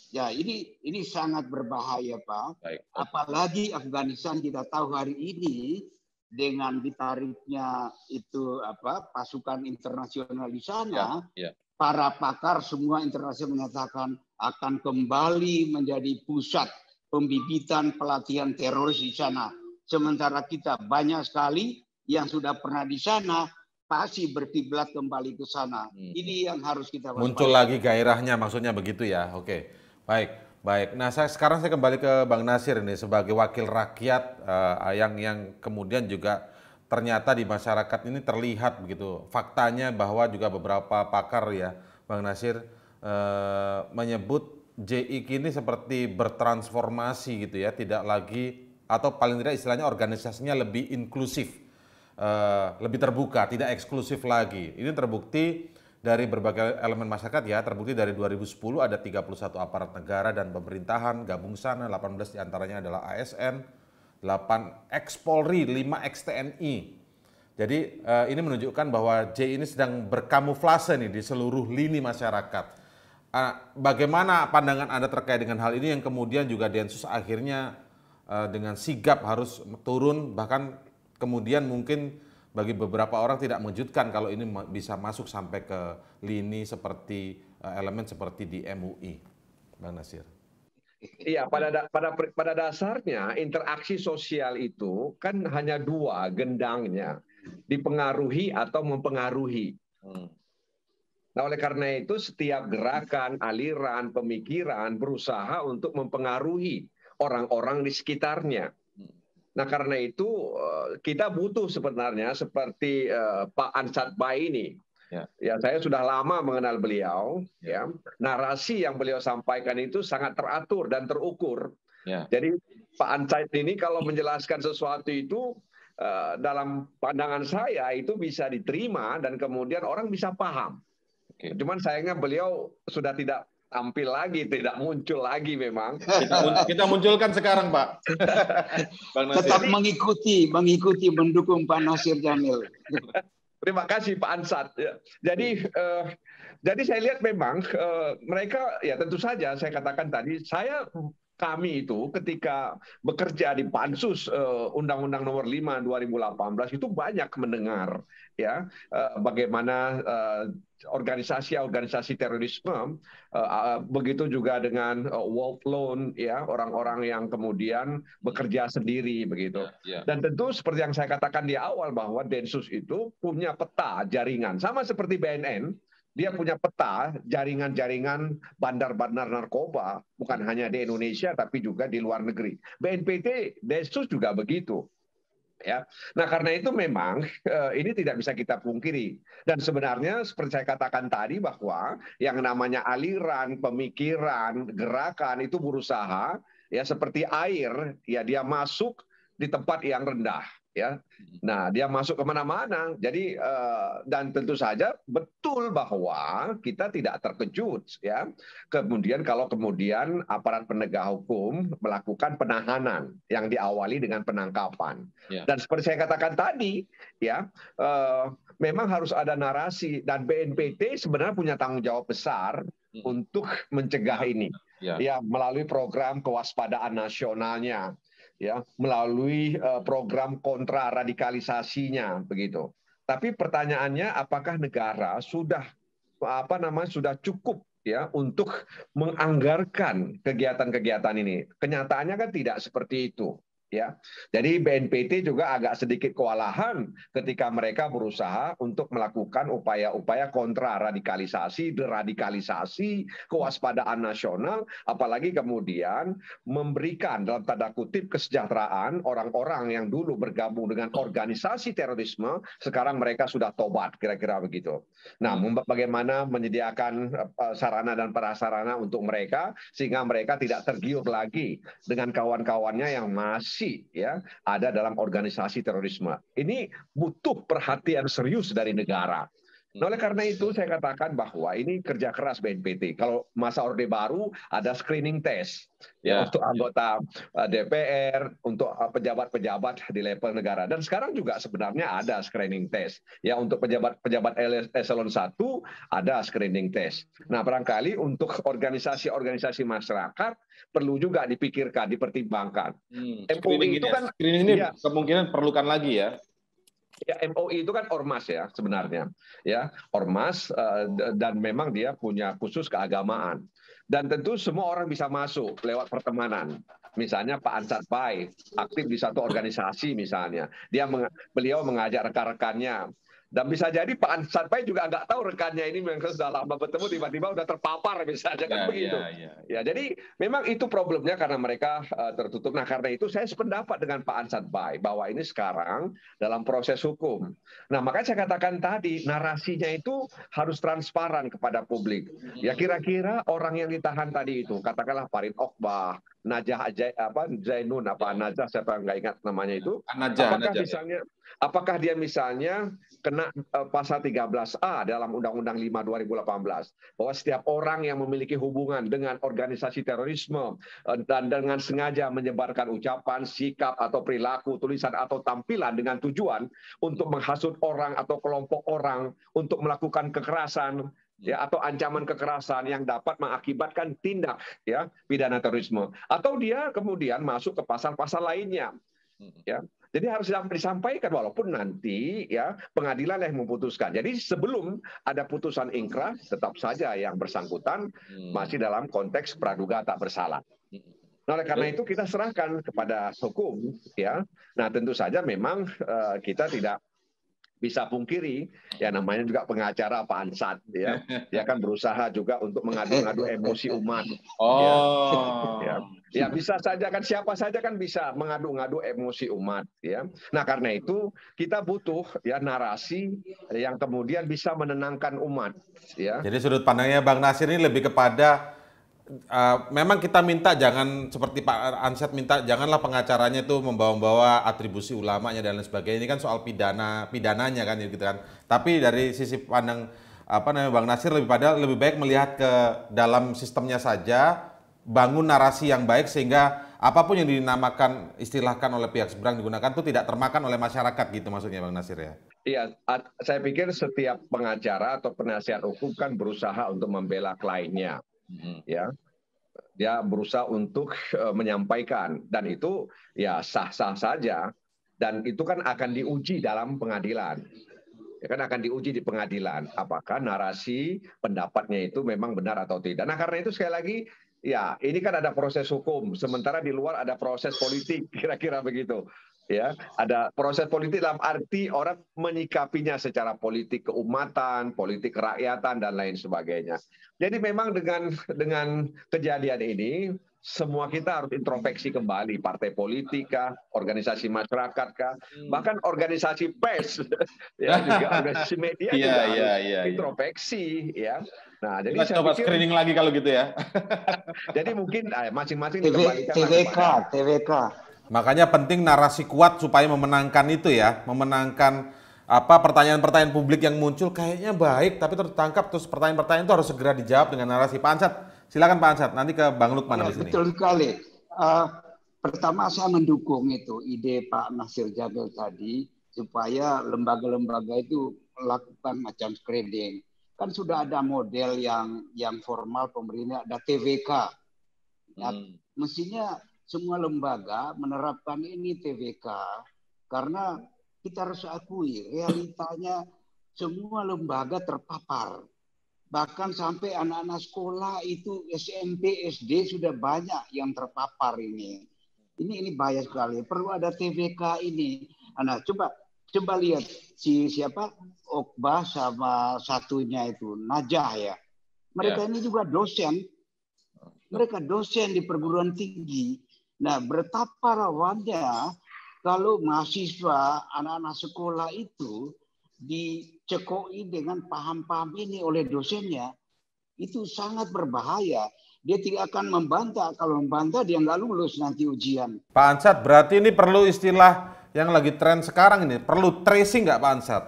Ya, ini ini sangat berbahaya, Pak. Baik. Apalagi Afghanistan kita tahu hari ini dengan ditariknya itu apa pasukan internasional di sana, ya, ya. para pakar semua internasional menyatakan akan kembali menjadi pusat pembibitan pelatihan teroris di sana. Sementara kita banyak sekali yang sudah pernah di sana pasti berkiblat kembali ke sana. Hmm. Ini yang harus kita waspadai. Muncul lagi gairahnya maksudnya begitu ya. Oke. Baik, baik. Nah, saya sekarang saya kembali ke Bang Nasir ini sebagai wakil rakyat uh, yang yang kemudian juga ternyata di masyarakat ini terlihat begitu faktanya bahwa juga beberapa pakar ya Bang Nasir Eh, menyebut JI kini seperti bertransformasi gitu ya, tidak lagi atau paling tidak istilahnya organisasinya lebih inklusif, uh, lebih terbuka, tidak eksklusif lagi. Ini terbukti dari berbagai elemen masyarakat ya, terbukti dari 2010 ada 31 aparat negara dan pemerintahan gabung sana, 18 diantaranya adalah ASN, 8 ex Polri, 5 ex TNI. Jadi uh, ini menunjukkan bahwa J ini sedang berkamuflase nih di seluruh lini masyarakat Ah, bagaimana pandangan Anda terkait dengan hal ini yang kemudian juga Densus akhirnya eh, dengan sigap harus turun bahkan kemudian mungkin bagi beberapa orang tidak mengejutkan kalau ini bisa masuk sampai ke lini seperti eh, elemen seperti di MUI. Bang Nasir. Iya, pada pada pada dasarnya interaksi sosial itu kan hanya dua gendangnya, dipengaruhi atau mempengaruhi. Hmm. Nah, oleh karena itu setiap gerakan, aliran, pemikiran berusaha untuk mempengaruhi orang-orang di sekitarnya. Nah, karena itu eh, kita butuh sebenarnya seperti eh, Pak Ansat Bay ini. Ya. ya. saya sudah lama mengenal beliau. Ya. ya. narasi yang beliau sampaikan itu sangat teratur dan terukur. Ya. Jadi Pak Ansat ini kalau menjelaskan sesuatu itu eh, dalam pandangan saya itu bisa diterima dan kemudian orang bisa paham. Okay. Cuman sayangnya beliau sudah tidak tampil lagi, tidak muncul lagi memang. (laughs) Kita, kita munculkan sekarang, Pak. (laughs) Bang Tetap mengikuti, mengikuti, mendukung Pak Nasir Jamil. Terima kasih Pak Ansat. Ya, jadi eh, jadi saya lihat memang eh, mereka ya tentu saja saya katakan tadi saya kami itu ketika bekerja di pansus eh, Undang-Undang eh, Nomor 5 2018 itu banyak mendengar ya eh, bagaimana eh, organisasi-organisasi terorisme eh, begitu juga dengan world loan ya orang-orang yang kemudian bekerja sendiri begitu yeah, yeah. dan tentu seperti yang saya katakan di awal bahwa densus itu punya peta jaringan sama seperti BNN dia hmm. punya peta jaringan-jaringan bandar-bandar narkoba bukan hanya di Indonesia tapi juga di luar negeri. BNPT Densus juga begitu ya. Nah, karena itu memang eh, ini tidak bisa kita pungkiri. Dan sebenarnya seperti saya katakan tadi bahwa yang namanya aliran, pemikiran, gerakan itu berusaha ya seperti air, ya dia masuk di tempat yang rendah ya. Hmm. Nah, dia masuk ke mana mana Jadi eh, dan tentu saja betul bahwa kita tidak terkejut ya. Kemudian kalau kemudian aparat penegak hukum melakukan penahanan yang diawali dengan penangkapan. Ya. Dan seperti saya katakan tadi, ya eh, memang harus ada narasi dan BNPT sebenarnya punya tanggung jawab besar hmm. untuk mencegah ini. Ya. ya melalui program kewaspadaan nasionalnya ya melalui eh, program kontra radikalisasinya begitu. Tapi pertanyaannya apakah negara sudah apa namanya sudah cukup ya untuk menganggarkan kegiatan-kegiatan ini. Kenyataannya kan tidak seperti itu. Ya, jadi BNPT juga agak sedikit kewalahan ketika mereka berusaha untuk melakukan upaya-upaya kontra radikalisasi, deradikalisasi, kewaspadaan nasional, apalagi kemudian memberikan dalam tanda kutip kesejahteraan orang-orang yang dulu bergabung dengan organisasi terorisme, sekarang mereka sudah tobat, kira-kira begitu. Nah, hmm. bagaimana menyediakan eh, sarana dan prasarana untuk mereka sehingga mereka tidak tergiur lagi dengan kawan-kawannya yang masih aksi ya ada dalam organisasi terorisme. Ini butuh perhatian serius dari negara. Nah, oleh karena itu saya katakan bahwa ini kerja keras BNPT. Kalau masa Orde Baru ada screening test ya, ya untuk ya. anggota eh, DPR, untuk eh, pejabat-pejabat di level negara. Dan sekarang juga sebenarnya ada screening test. Ya untuk pejabat-pejabat eselon 1 ada screening test. Nah, barangkali untuk organisasi-organisasi masyarakat perlu juga dipikirkan, dipertimbangkan. Hmm, screening itu ya. kan screening ini ya, kemungkinan perlukan lagi ya. Ya, MOI e itu kan ormas ya sebenarnya, ya ormas uh, dan memang dia punya khusus keagamaan dan tentu semua orang bisa masuk lewat pertemanan. Misalnya Pak Ansar Pai aktif di satu organisasi misalnya, dia meng, beliau mengajak rekan-rekannya dan bisa jadi Pak Ansar Pai juga nggak tahu rekannya ini memang sudah lama bertemu tiba-tiba udah terpapar misalnya kan ya, begitu. Ya, ya, ya. ya jadi memang itu problemnya karena mereka uh, tertutup. Nah karena itu saya sependapat dengan Pak Ansar Pai bahwa ini sekarang dalam proses hukum. Nah makanya saya katakan tadi narasinya itu harus transparan kepada publik. Ya kira-kira orang yang ditahan tadi itu katakanlah Farid Okbah, Najah apa Zainun apa ya. Najah siapa nggak ingat namanya itu. Najah, apakah Najah, ya. misalnya ya Apakah dia misalnya kena eh, pasal 13A dalam Undang-Undang 5 2018 bahwa setiap orang yang memiliki hubungan dengan organisasi terorisme eh, dan dengan sengaja menyebarkan ucapan, sikap atau perilaku, tulisan atau tampilan dengan tujuan untuk menghasut orang atau kelompok orang untuk melakukan kekerasan ya atau ancaman kekerasan yang dapat mengakibatkan tindak ya pidana terorisme atau dia kemudian masuk ke pasal-pasal lainnya hmm. ya jadi harus disampaikan walaupun nanti ya pengadilan yang memutuskan. Jadi sebelum ada putusan inkrah, tetap saja yang bersangkutan hmm. masih dalam konteks praduga tak bersalah. Hmm. Nah, oleh karena itu kita serahkan kepada hukum ya. Nah, tentu saja memang uh, kita tidak bisa pungkiri ya namanya juga pengacara Pansat ya (laughs) dia kan berusaha juga untuk mengadu-ngadu emosi umat oh ya, ya. ya bisa saja kan siapa saja kan bisa mengadu-ngadu emosi umat ya nah karena itu kita butuh ya narasi yang kemudian bisa menenangkan umat ya jadi sudut pandangnya Bang Nasir ini lebih kepada Uh, memang kita minta jangan seperti Pak Anset minta janganlah pengacaranya itu membawa-bawa atribusi ulamanya dan lain sebagainya ini kan soal pidana pidananya kan gitu kan tapi dari sisi pandang apa namanya Bang Nasir lebih pada lebih baik melihat ke dalam sistemnya saja bangun narasi yang baik sehingga apapun yang dinamakan istilahkan oleh pihak seberang digunakan itu tidak termakan oleh masyarakat gitu maksudnya Bang Nasir ya. Iya, saya pikir setiap pengacara atau penasihat hukum kan berusaha untuk membela kliennya. Mm-hmm. ya dia berusaha untuk eh, menyampaikan dan itu ya sah-sah saja dan itu kan akan diuji dalam pengadilan ya kan akan diuji di pengadilan apakah narasi pendapatnya itu memang benar atau tidak nah karena itu sekali lagi ya ini kan ada proses hukum sementara di luar ada proses politik (laughs) kira-kira begitu ya ada proses politik dalam arti orang menyikapinya secara politik keumatan, politik kerakyatan dan lain sebagainya. Jadi memang dengan dengan kejadian ini semua kita harus introspeksi kembali partai politika, organisasi masyarakat kah, hmm. bahkan organisasi pers (laughs) ya (laughs) juga organisasi media iya, juga yeah, harus yeah, iya. introspeksi yeah. ya. Nah, jadi kita saya coba pikir, screening lagi kalau gitu ya. (laughs) jadi mungkin eh, masing-masing TV, TVK, TVK. Makanya penting narasi kuat supaya memenangkan itu ya, memenangkan apa pertanyaan-pertanyaan publik yang muncul kayaknya baik tapi tertangkap terus pertanyaan-pertanyaan itu harus segera dijawab dengan narasi Pak Ansat. Silakan Pak Ansat, nanti ke Bang Lukman ya, Betul sekali. Uh, pertama saya mendukung itu ide Pak Nasir Jamil tadi supaya lembaga-lembaga itu melakukan macam screening. Kan sudah ada model yang yang formal pemerintah ada TVK. Ya, hmm. Mestinya semua lembaga menerapkan ini TVK karena kita harus akui realitanya semua lembaga terpapar. Bahkan sampai anak-anak sekolah itu SMP, SD sudah banyak yang terpapar ini. Ini ini bahaya sekali. Perlu ada TVK ini. Nah, coba coba lihat si siapa Okba sama satunya itu Najah ya. Mereka yeah. ini juga dosen. Mereka dosen di perguruan tinggi Nah, betapa rawannya kalau mahasiswa, anak-anak sekolah itu dicekoi dengan paham-paham ini oleh dosennya, itu sangat berbahaya. Dia tidak akan membantah. Kalau membantah, dia nggak lulus nanti ujian. Pak Ansat, berarti ini perlu istilah yang lagi tren sekarang ini. Perlu tracing nggak Pak Ansat?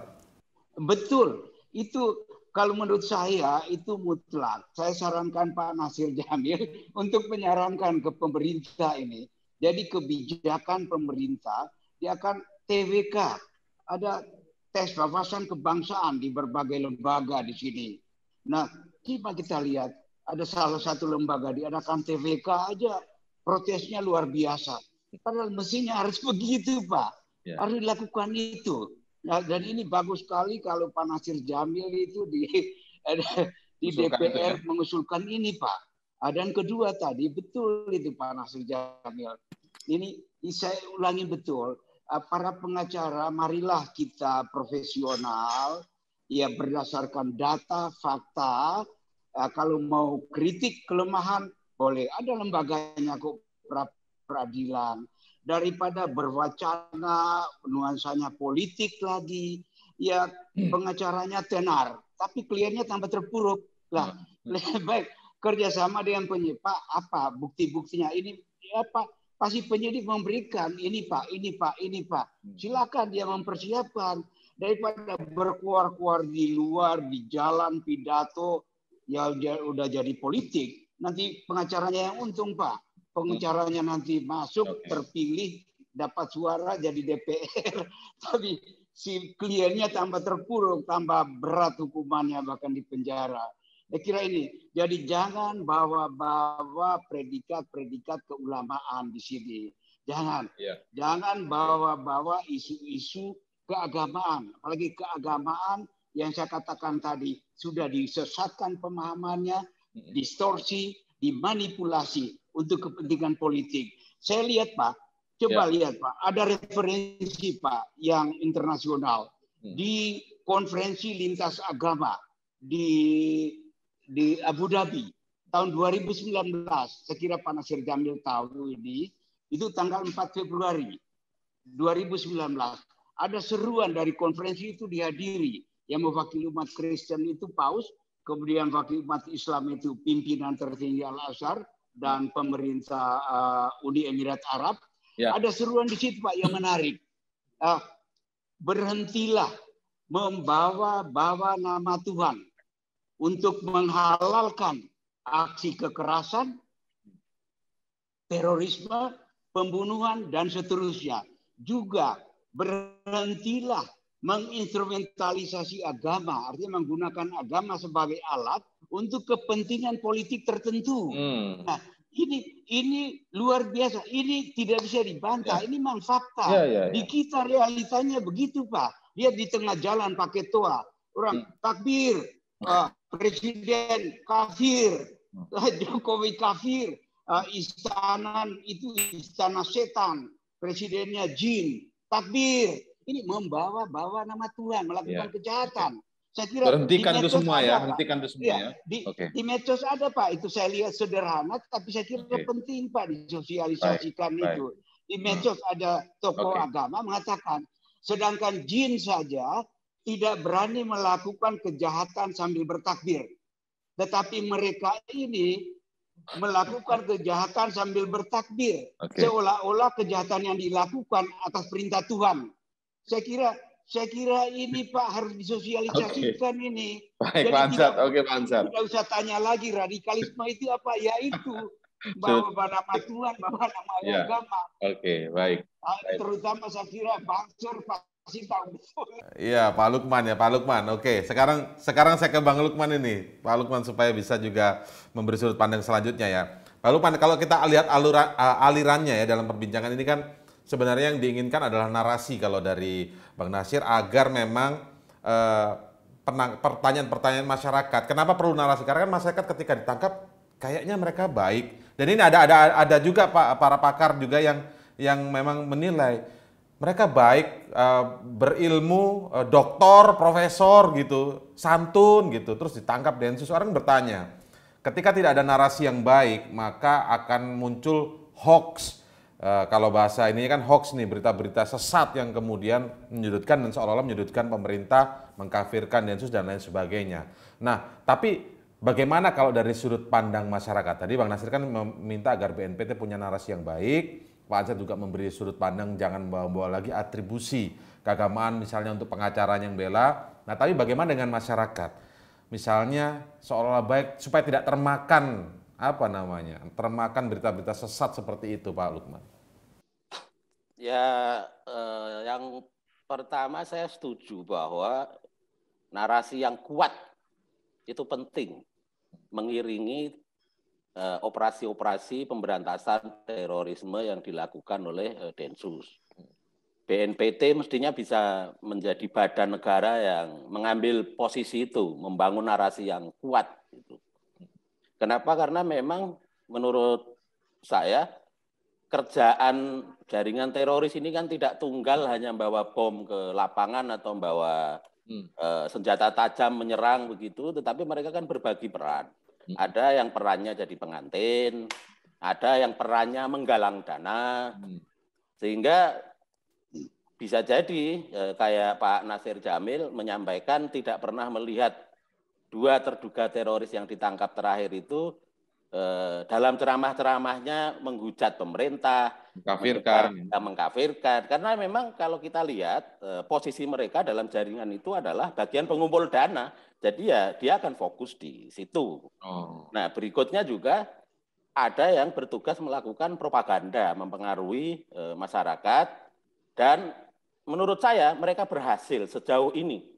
Betul. Itu kalau menurut saya itu mutlak. Saya sarankan Pak Nasir Jamil (laughs) untuk menyarankan ke pemerintah ini. Jadi kebijakan pemerintah dia akan TWK. Ada tes wawasan kebangsaan di berbagai lembaga di sini. Nah, coba kita lihat ada salah satu lembaga diadakan TWK aja protesnya luar biasa. Padahal mestinya harus (laughs) begitu, Pak. Ya. Harus dilakukan itu. Nah, dan ini bagus sekali kalau Pak Nasir Jamil itu di (laughs) di DPR ya? mengusulkan ini Pak. Nah, dan kedua tadi betul itu Pak Nasir Jamil. Ini saya ulangi betul. Eh, para pengacara, marilah kita profesional, ya berdasarkan data, fakta. Eh, kalau mau kritik kelemahan boleh. Ada lembaganya kok peradilan daripada berwacana nuansanya politik lagi ya hmm. pengacaranya tenar tapi kliennya tambah terpuruk lah hmm. (laughs) lebih baik kerjasama dengan penyidik pak apa bukti-buktinya ini apa ya, pasti penyidik memberikan ini pak ini pak ini pak hmm. silakan dia mempersiapkan daripada berkuar-kuar di luar di jalan pidato ya udah jadi politik nanti pengacaranya yang untung pak pengucaranya nanti masuk okay. terpilih dapat suara jadi DPR (laughs) tapi si kliennya tambah terpuruk tambah berat hukumannya bahkan di penjara saya kira ini jadi jangan bawa-bawa predikat-predikat keulamaan di sini jangan yeah. jangan bawa-bawa isu-isu keagamaan apalagi keagamaan yang saya katakan tadi sudah disesatkan pemahamannya distorsi dimanipulasi untuk kepentingan politik. Saya lihat Pak, coba ya. lihat Pak, ada referensi Pak yang internasional hmm. di konferensi lintas agama di di Abu Dhabi tahun 2019, saya kira Pak Nasir Jamil tahu ini, itu tanggal 4 Februari 2019. Ada seruan dari konferensi itu dihadiri yang mewakili umat Kristen itu Paus, kemudian wakil umat Islam itu pimpinan tertinggi Al-Azhar, dan pemerintah uh, Uni Emirat Arab. Ya. Ada seruan di situ Pak yang menarik. Uh, berhentilah membawa-bawa nama Tuhan untuk menghalalkan aksi kekerasan, terorisme, pembunuhan, dan seterusnya. Juga berhentilah menginstrumentalisasi agama, artinya menggunakan agama sebagai alat untuk kepentingan politik tertentu. Hmm. Nah, ini ini luar biasa. Ini tidak bisa dibantah. Ya. Ini memang fakta. Ya, ya, ya. Di kita realitanya begitu, Pak. Dia di tengah jalan pakai toa. Orang ya. takbir. Uh, presiden kafir. Uh, (laughs) Jokowi kafir. Uh, eh, istana itu istana setan. Presidennya jin. Takbir. Ini membawa-bawa nama Tuhan. Melakukan ya. kejahatan. Saya kira ya, hentikan itu semua ya, hentikan itu semua ya. Di, okay. di medsos ada Pak, itu saya lihat sederhana, tapi saya kira okay. penting Pak disosialisasikan Baik. itu. Di medsos hmm. ada tokoh okay. agama mengatakan, sedangkan jin saja tidak berani melakukan kejahatan sambil bertakbir, tetapi mereka ini melakukan kejahatan sambil bertakbir, okay. seolah-olah kejahatan yang dilakukan atas perintah Tuhan. Saya kira saya kira ini Pak harus disosialisasikan okay. ini. Baik, pansat. Pak Oke, okay, Pak Tidak usah tanya lagi radikalisme itu apa? Ya itu (laughs) bahwa nama Tuhan, bahwa nama ya. agama. Oke, okay, baik. Ah, terutama saya kira Bangsur Pak tahu. Iya, Pak Lukman ya, Pak Lukman. Oke, sekarang sekarang saya ke Bang Lukman ini, Pak Lukman supaya bisa juga memberi sudut pandang selanjutnya ya. Pak Lukman, kalau kita lihat alura, eh, alirannya ya dalam perbincangan ini kan sebenarnya yang diinginkan adalah narasi kalau dari Bang Nasir agar memang eh, pertanyaan-pertanyaan masyarakat. Kenapa perlu narasi? Karena kan masyarakat ketika ditangkap kayaknya mereka baik. Dan ini ada ada ada juga para pakar juga yang yang memang menilai mereka baik, eh, berilmu, eh, doktor, profesor gitu, santun gitu, terus ditangkap Densus. Orang bertanya, ketika tidak ada narasi yang baik, maka akan muncul hoax, Eh, kalau bahasa ini kan hoax nih berita-berita sesat yang kemudian menyudutkan dan seolah-olah menyudutkan pemerintah, mengkafirkan Densus dan lain sebagainya. Nah, tapi bagaimana kalau dari sudut pandang masyarakat? Tadi Bang Nasir kan meminta agar BNPT punya narasi yang baik, Pak Ansar juga memberi sudut pandang jangan bawa-bawa lagi atribusi keagamaan misalnya untuk pengacaraan yang bela. Nah, tapi bagaimana dengan masyarakat? Misalnya seolah-olah baik supaya tidak termakan apa namanya termakan berita-berita sesat seperti itu Pak Lukman? Ya, eh, yang pertama saya setuju bahwa narasi yang kuat itu penting mengiringi operasi eh, operasi-operasi pemberantasan terorisme yang dilakukan oleh eh, Densus. BNPT mestinya bisa menjadi badan negara yang mengambil posisi itu, membangun narasi yang kuat. Gitu. Kenapa? Karena memang menurut saya kerjaan jaringan teroris ini kan tidak tunggal hanya membawa bom ke lapangan atau membawa hmm. uh, senjata tajam menyerang begitu, tetapi mereka kan berbagi peran. Hmm. Ada yang perannya jadi pengantin, ada yang perannya menggalang dana, hmm. sehingga bisa jadi eh, kayak Pak Nasir Jamil menyampaikan tidak pernah melihat dua terduga teroris yang ditangkap terakhir itu eh, dalam ceramah-ceramahnya menghujat pemerintah, mengkafirkan, mengkafirkan. Karena memang kalau kita lihat eh, posisi mereka dalam jaringan itu adalah bagian pengumpul dana. Jadi ya dia akan fokus di situ. Oh. Nah berikutnya juga ada yang bertugas melakukan propaganda, mempengaruhi eh, masyarakat dan menurut saya mereka berhasil sejauh ini.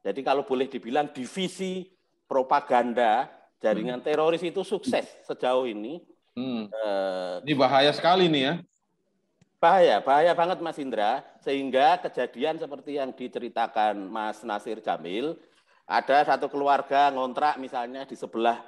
Jadi kalau boleh dibilang divisi propaganda jaringan hmm. teroris itu sukses sejauh ini. Hmm. Uh, ini bahaya sekali nih ya. Bahaya, bahaya banget Mas Indra. Sehingga kejadian seperti yang diceritakan Mas Nasir Jamil, ada satu keluarga ngontrak misalnya di sebelah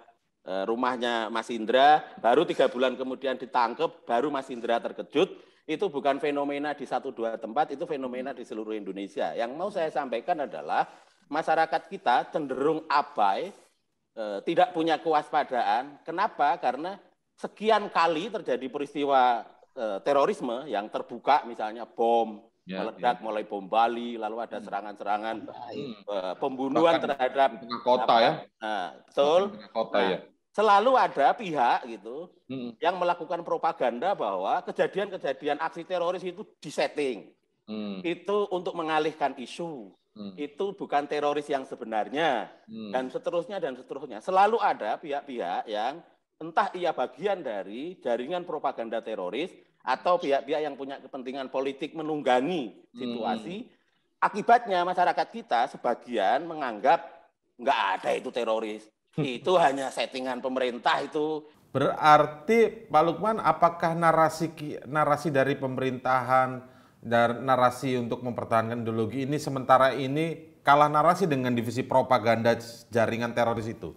eh, rumahnya Mas Indra, baru tiga bulan kemudian ditangkap, baru Mas Indra terkejut. Itu bukan fenomena di satu dua tempat, itu fenomena di seluruh Indonesia. Yang mau saya sampaikan adalah masyarakat kita cenderung abai, e, tidak punya kewaspadaan. Kenapa? Karena sekian kali terjadi peristiwa e, terorisme yang terbuka misalnya bom ya, meledak ya. mulai bom Bali lalu ada hmm. serangan-serangan hmm. pembunuhan Bahkan terhadap tengah kota apa, ya nah, betul kota nah, ya selalu ada pihak gitu hmm. yang melakukan propaganda bahwa kejadian-kejadian aksi teroris itu disetting hmm. itu untuk mengalihkan isu Hmm. itu bukan teroris yang sebenarnya hmm. dan seterusnya dan seterusnya. Selalu ada pihak-pihak yang entah ia bagian dari jaringan propaganda teroris atau pihak-pihak yang punya kepentingan politik menunggangi situasi. Hmm. Akibatnya masyarakat kita sebagian menganggap nggak ada itu teroris. (laughs) itu hanya settingan pemerintah itu. Berarti Pak Lukman apakah narasi narasi dari pemerintahan dan narasi untuk mempertahankan ideologi ini sementara ini kalah narasi dengan divisi propaganda jaringan teroris itu?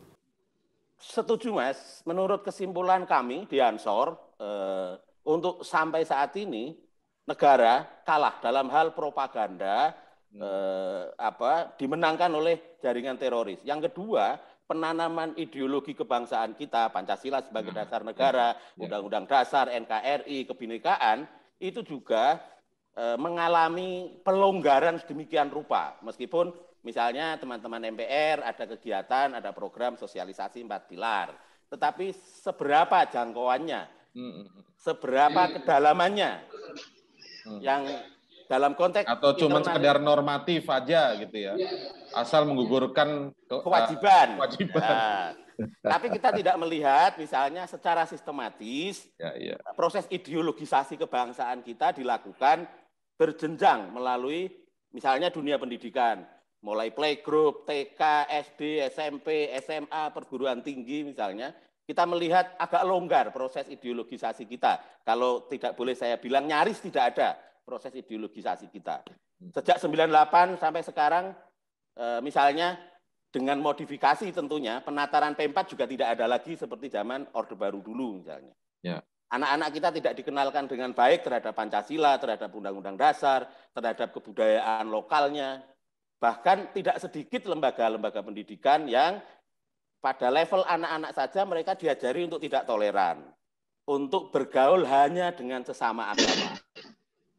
Setuju mas, menurut kesimpulan kami di Ansor, eh, untuk sampai saat ini negara kalah dalam hal propaganda hmm. eh, apa dimenangkan oleh jaringan teroris. Yang kedua, penanaman ideologi kebangsaan kita Pancasila sebagai hmm. dasar negara, hmm. ya. Undang-Undang Dasar, NKRI, kebinekaan itu juga Eh, mengalami pelonggaran sedemikian rupa. Meskipun misalnya teman-teman MPR ada kegiatan, ada program sosialisasi empat pilar. Tetapi seberapa jangkauannya? Seberapa hmm. kedalamannya? Hmm. Yang dalam konteks atau cuma sekedar normatif aja gitu ya. Asal menggugurkan kewajiban. Ah, kewajiban. Ya. tapi kita tidak melihat misalnya secara sistematis ya, ya. proses ideologisasi kebangsaan kita dilakukan berjenjang melalui misalnya dunia pendidikan, mulai playgroup, TK, SD, SMP, SMA, perguruan tinggi misalnya, kita melihat agak longgar proses ideologisasi kita. Kalau tidak boleh saya bilang nyaris tidak ada proses ideologisasi kita. Sejak 98 sampai sekarang e, misalnya dengan modifikasi tentunya penataran P4 juga tidak ada lagi seperti zaman Orde Baru dulu misalnya. Ya anak-anak kita tidak dikenalkan dengan baik terhadap Pancasila, terhadap Undang-Undang Dasar, terhadap kebudayaan lokalnya. Bahkan tidak sedikit lembaga-lembaga pendidikan yang pada level anak-anak saja mereka diajari untuk tidak toleran, untuk bergaul hanya dengan sesama agama.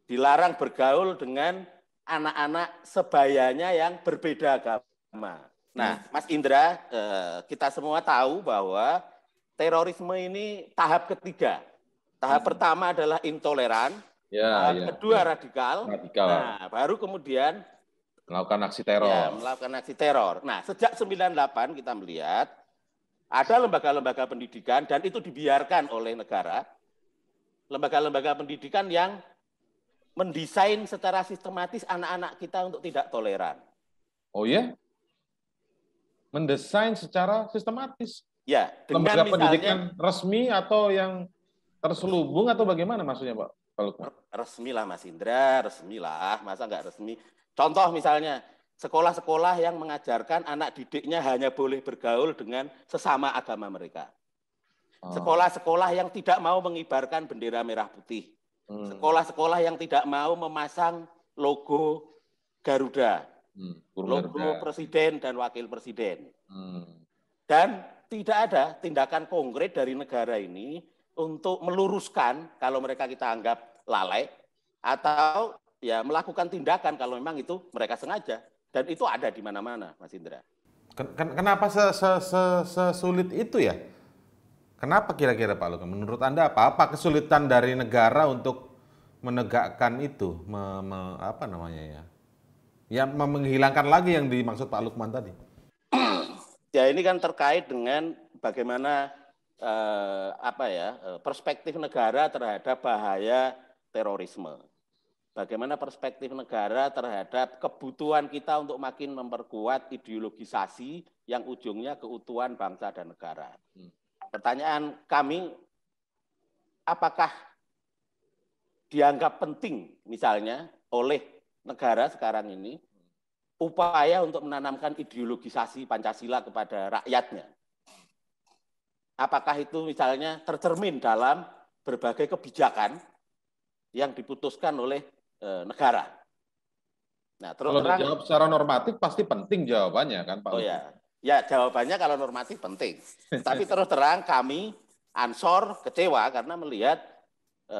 Dilarang bergaul dengan anak-anak sebayanya yang berbeda agama. Nah, Mas Indra, eh, kita semua tahu bahwa terorisme ini tahap ketiga Tahap pertama adalah intoleran, ya, tahap ya. kedua radikal, radikal. Nah, baru kemudian melakukan aksi ya, teror. Ya, melakukan aksi teror. Nah, sejak 98 kita melihat ada lembaga-lembaga pendidikan dan itu dibiarkan oleh negara. Lembaga-lembaga pendidikan yang mendesain secara sistematis anak-anak kita untuk tidak toleran. Oh ya? Mendesain secara sistematis. Ya, dengan lembaga misalnya, pendidikan resmi atau yang terselubung atau bagaimana maksudnya Pak? Kalau resmi lah Mas Indra, resmi lah. Masa nggak resmi? Contoh misalnya sekolah-sekolah yang mengajarkan anak didiknya hanya boleh bergaul dengan sesama agama mereka. Ah. Sekolah-sekolah yang tidak mau mengibarkan bendera merah putih. Hmm. Sekolah-sekolah yang tidak mau memasang logo Garuda. Hmm, logo presiden dan wakil presiden. Hmm. Dan tidak ada tindakan konkret dari negara ini untuk meluruskan kalau mereka kita anggap lalai atau ya melakukan tindakan kalau memang itu mereka sengaja dan itu ada di mana-mana, Mas Indra. Ken kenapa sesulit itu ya? Kenapa kira-kira Pak Lukman? Menurut Anda apa? Apa kesulitan dari negara untuk menegakkan itu? Me me apa namanya ya? Ya menghilangkan lagi yang dimaksud Pak Lukman tadi. (clears throat) ya ini kan terkait dengan bagaimana eh, apa ya eh, perspektif negara terhadap bahaya terorisme. Bagaimana perspektif negara terhadap kebutuhan kita untuk makin memperkuat ideologisasi yang ujungnya keutuhan bangsa dan negara. Hmm. Pertanyaan kami, apakah dianggap penting misalnya oleh negara sekarang ini hmm. upaya untuk menanamkan ideologisasi Pancasila kepada rakyatnya Apakah itu misalnya tercermin dalam berbagai kebijakan yang diputuskan oleh e, negara. Nah, terus kalau terang, dijawab secara normatif pasti penting jawabannya kan Pak. Oh ya, ya jawabannya kalau normatif penting. (laughs) Tapi terus terang kami Ansor kecewa karena melihat e,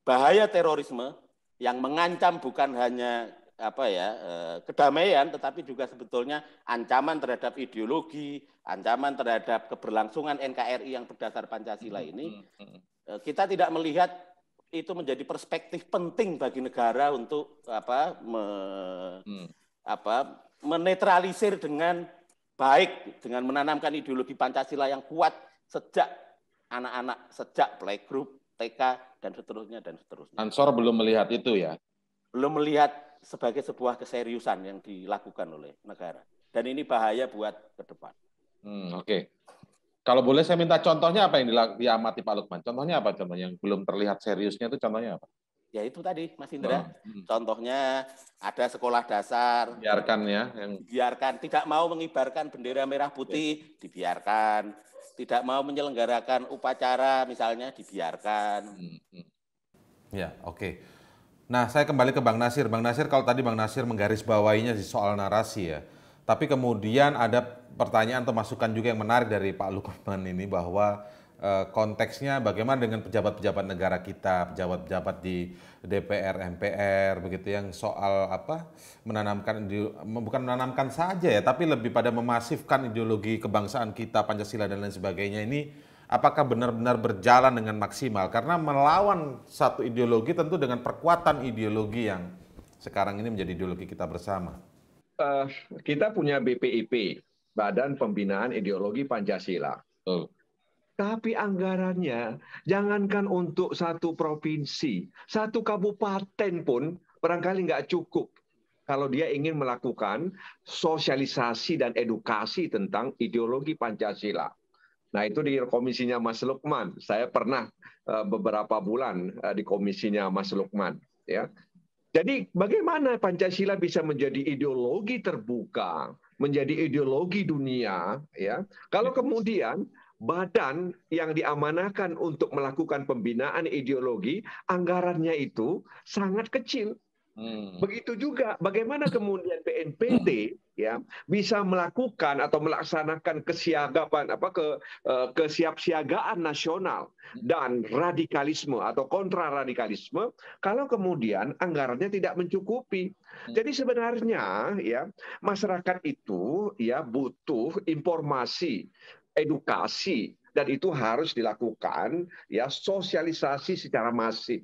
bahaya terorisme yang mengancam bukan hanya apa ya eh, kedamaian tetapi juga sebetulnya ancaman terhadap ideologi ancaman terhadap keberlangsungan NKRI yang berdasar Pancasila mm-hmm. ini mm-hmm. Eh, kita tidak melihat itu menjadi perspektif penting bagi negara untuk apa me, mm. apa menetralisir dengan baik dengan menanamkan ideologi Pancasila yang kuat sejak anak-anak sejak playgroup TK dan seterusnya dan seterusnya. Ansor belum melihat itu ya. Belum melihat sebagai sebuah keseriusan yang dilakukan oleh negara. Dan ini bahaya buat ke depan. Hmm, Oke. Okay. Kalau boleh saya minta contohnya apa yang diamati Pak Lukman? Contohnya apa contohnya yang belum terlihat seriusnya itu contohnya apa? Ya itu tadi Mas Indra. Oh. Hmm. Contohnya ada sekolah dasar. Biarkan ya. Yang... Biarkan. Tidak mau mengibarkan bendera merah putih, okay. dibiarkan. Tidak mau menyelenggarakan upacara misalnya, dibiarkan. Hmm. hmm. Ya, oke. Okay. Nah, saya kembali ke Bang Nasir. Bang Nasir, kalau tadi Bang Nasir menggarisbawahinya sih soal narasi ya. Tapi kemudian ada pertanyaan atau masukan juga yang menarik dari Pak Lukman ini bahwa e, konteksnya bagaimana dengan pejabat-pejabat negara kita, pejabat-pejabat di DPR, MPR, begitu yang soal apa menanamkan bukan menanamkan saja ya, tapi lebih pada memasifkan ideologi kebangsaan kita Pancasila dan lain sebagainya ini apakah benar-benar berjalan dengan maksimal karena melawan satu ideologi tentu dengan perkuatan ideologi yang sekarang ini menjadi ideologi kita bersama. Uh, kita punya BPIP, Badan Pembinaan Ideologi Pancasila. Uh. Tapi anggarannya jangankan untuk satu provinsi, satu kabupaten pun barangkali nggak cukup kalau dia ingin melakukan sosialisasi dan edukasi tentang ideologi Pancasila. Nah itu di komisinya Mas Lukman. Saya pernah eh, beberapa bulan eh, di komisinya Mas Lukman. Ya. Jadi bagaimana Pancasila bisa menjadi ideologi terbuka, menjadi ideologi dunia, ya? Kalau kemudian badan yang diamanahkan untuk melakukan pembinaan ideologi, anggarannya itu sangat kecil. Hmm. Begitu juga bagaimana kemudian PNPT ya bisa melakukan atau melaksanakan kesiagaan apa ke eh, kesiapsiagaan nasional dan radikalisme atau kontra radikalisme kalau kemudian anggarannya tidak mencukupi. Hmm. Jadi sebenarnya ya masyarakat itu ya butuh informasi, edukasi dan itu harus dilakukan ya sosialisasi secara masif.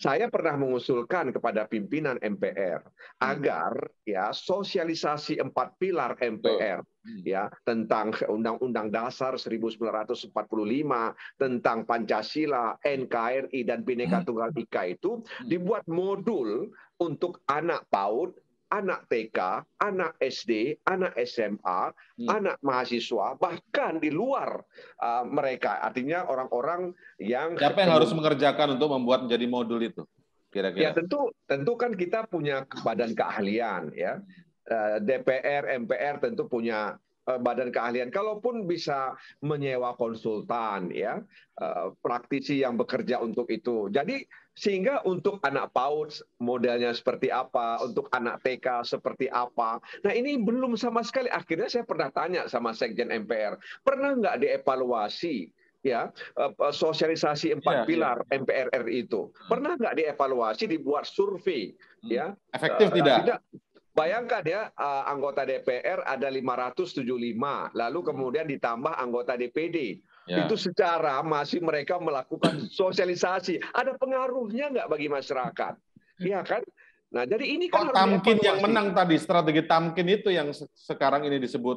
Saya pernah mengusulkan kepada pimpinan MPR hmm. agar ya sosialisasi empat pilar MPR hmm. ya tentang Undang-Undang Dasar 1945 tentang Pancasila, NKRI dan Bhinneka hmm. Tunggal Ika itu dibuat modul untuk anak PAUD anak TK, anak SD, anak SMA, hmm. anak mahasiswa, bahkan di luar uh, mereka. Artinya orang-orang yang siapa yang harus mengerjakan untuk membuat menjadi modul itu? Kira-kira. Ya tentu, tentu kan kita punya badan keahlian ya. Uh, DPR, MPR tentu punya uh, badan keahlian, kalaupun bisa menyewa konsultan, ya uh, praktisi yang bekerja untuk itu. Jadi sehingga untuk anak PAUD modelnya seperti apa, untuk anak TK seperti apa. Nah ini belum sama sekali. Akhirnya saya pernah tanya sama Sekjen MPR, pernah nggak dievaluasi ya sosialisasi empat ya, pilar ya. MPR RI itu hmm. pernah nggak dievaluasi dibuat survei hmm. ya efektif uh, tidak, tidak. Bayangkan ya eh, anggota DPR ada 575, lalu kemudian ditambah anggota DPD. Ya. itu secara masih mereka melakukan (clears throat) sosialisasi. Ada pengaruhnya nggak bagi masyarakat? Hmm. Iya kan? Nah, jadi ini kan oh, tamkin yang menang tadi strategi tamkin itu yang sekarang ini disebut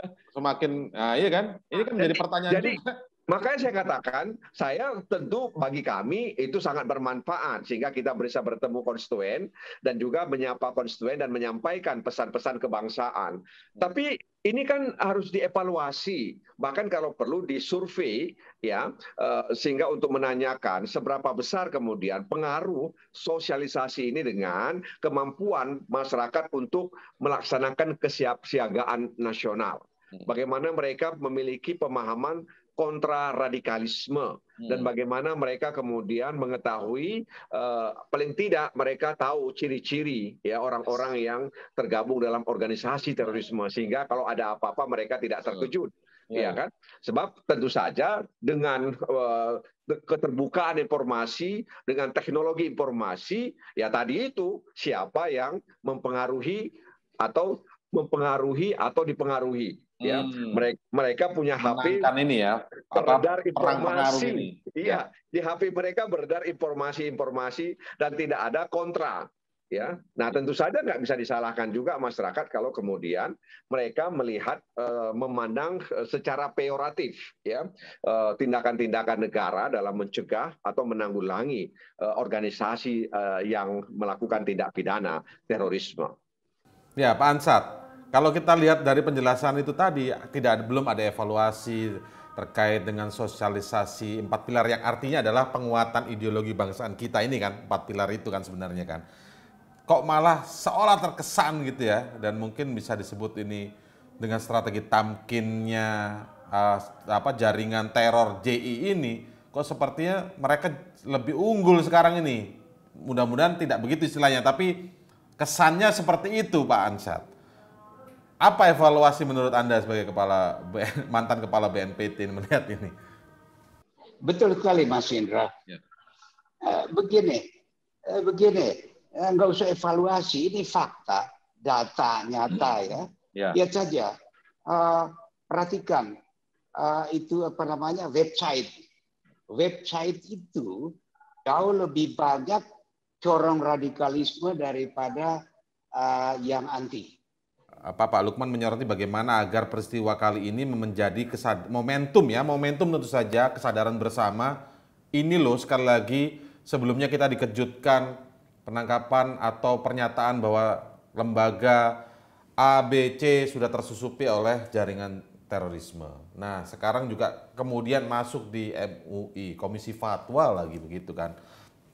(laughs) semakin nah, iya kan? Ini kan jadi, menjadi pertanyaan jadi, juga Makanya saya katakan, saya tentu bagi kami itu sangat bermanfaat sehingga kita bisa bertemu konstituen dan juga menyapa konstituen dan menyampaikan pesan-pesan kebangsaan. Tapi ini kan harus dievaluasi, bahkan kalau perlu disurvei ya eh, sehingga untuk menanyakan seberapa besar kemudian pengaruh sosialisasi ini dengan kemampuan masyarakat untuk melaksanakan kesiapsiagaan nasional hmm. bagaimana mereka memiliki pemahaman kontra radikalisme hmm. dan bagaimana mereka kemudian mengetahui uh, paling tidak mereka tahu ciri-ciri ya orang-orang yang tergabung dalam organisasi terorisme sehingga kalau ada apa-apa mereka tidak terkejut. Ya, ya. ya kan? Sebab tentu saja dengan uh, keterbukaan informasi, dengan teknologi informasi, ya tadi itu siapa yang mempengaruhi atau mempengaruhi atau dipengaruhi ya hmm. mereka punya HP ini ya beredar informasi iya di HP mereka beredar informasi-informasi dan tidak ada kontra ya nah tentu saja nggak bisa disalahkan juga masyarakat kalau kemudian mereka melihat eh, memandang eh, secara peoratif ya eh, tindakan-tindakan negara dalam mencegah atau menanggulangi organisasi yang melakukan tindak pidana terorisme ya Pak Ansat kalau kita lihat dari penjelasan itu tadi tidak ada, belum ada evaluasi terkait dengan sosialisasi empat pilar yang artinya adalah penguatan ideologi bangsaan kita ini kan empat pilar itu kan sebenarnya kan kok malah seolah terkesan gitu ya dan mungkin bisa disebut ini dengan strategi tamkinnya uh, apa jaringan teror JI ini kok sepertinya mereka lebih unggul sekarang ini mudah-mudahan tidak begitu istilahnya tapi kesannya seperti itu Pak Ansat apa evaluasi menurut Anda sebagai kepala (laughs) mantan kepala BNPT melihat ini? Betul sekali Mas Indra. Ya. Eh, begini, eh, begini, eh, nggak usah evaluasi, ini fakta, data nyata hmm. ya. ya. Lihat saja, perhatikan itu apa namanya website. Website itu jauh lebih banyak corong radikalisme daripada yang anti. Eh, apa Pak Lukman menyoroti bagaimana agar peristiwa kali ini menjadi kesad momentum ya, momentum tentu saja kesadaran bersama. Ini loh sekali lagi sebelumnya kita dikejutkan penangkapan atau pernyataan bahwa lembaga ABC sudah tersusupi oleh jaringan terorisme. Nah, sekarang juga kemudian masuk di MUI, Komisi Fatwa lagi begitu kan.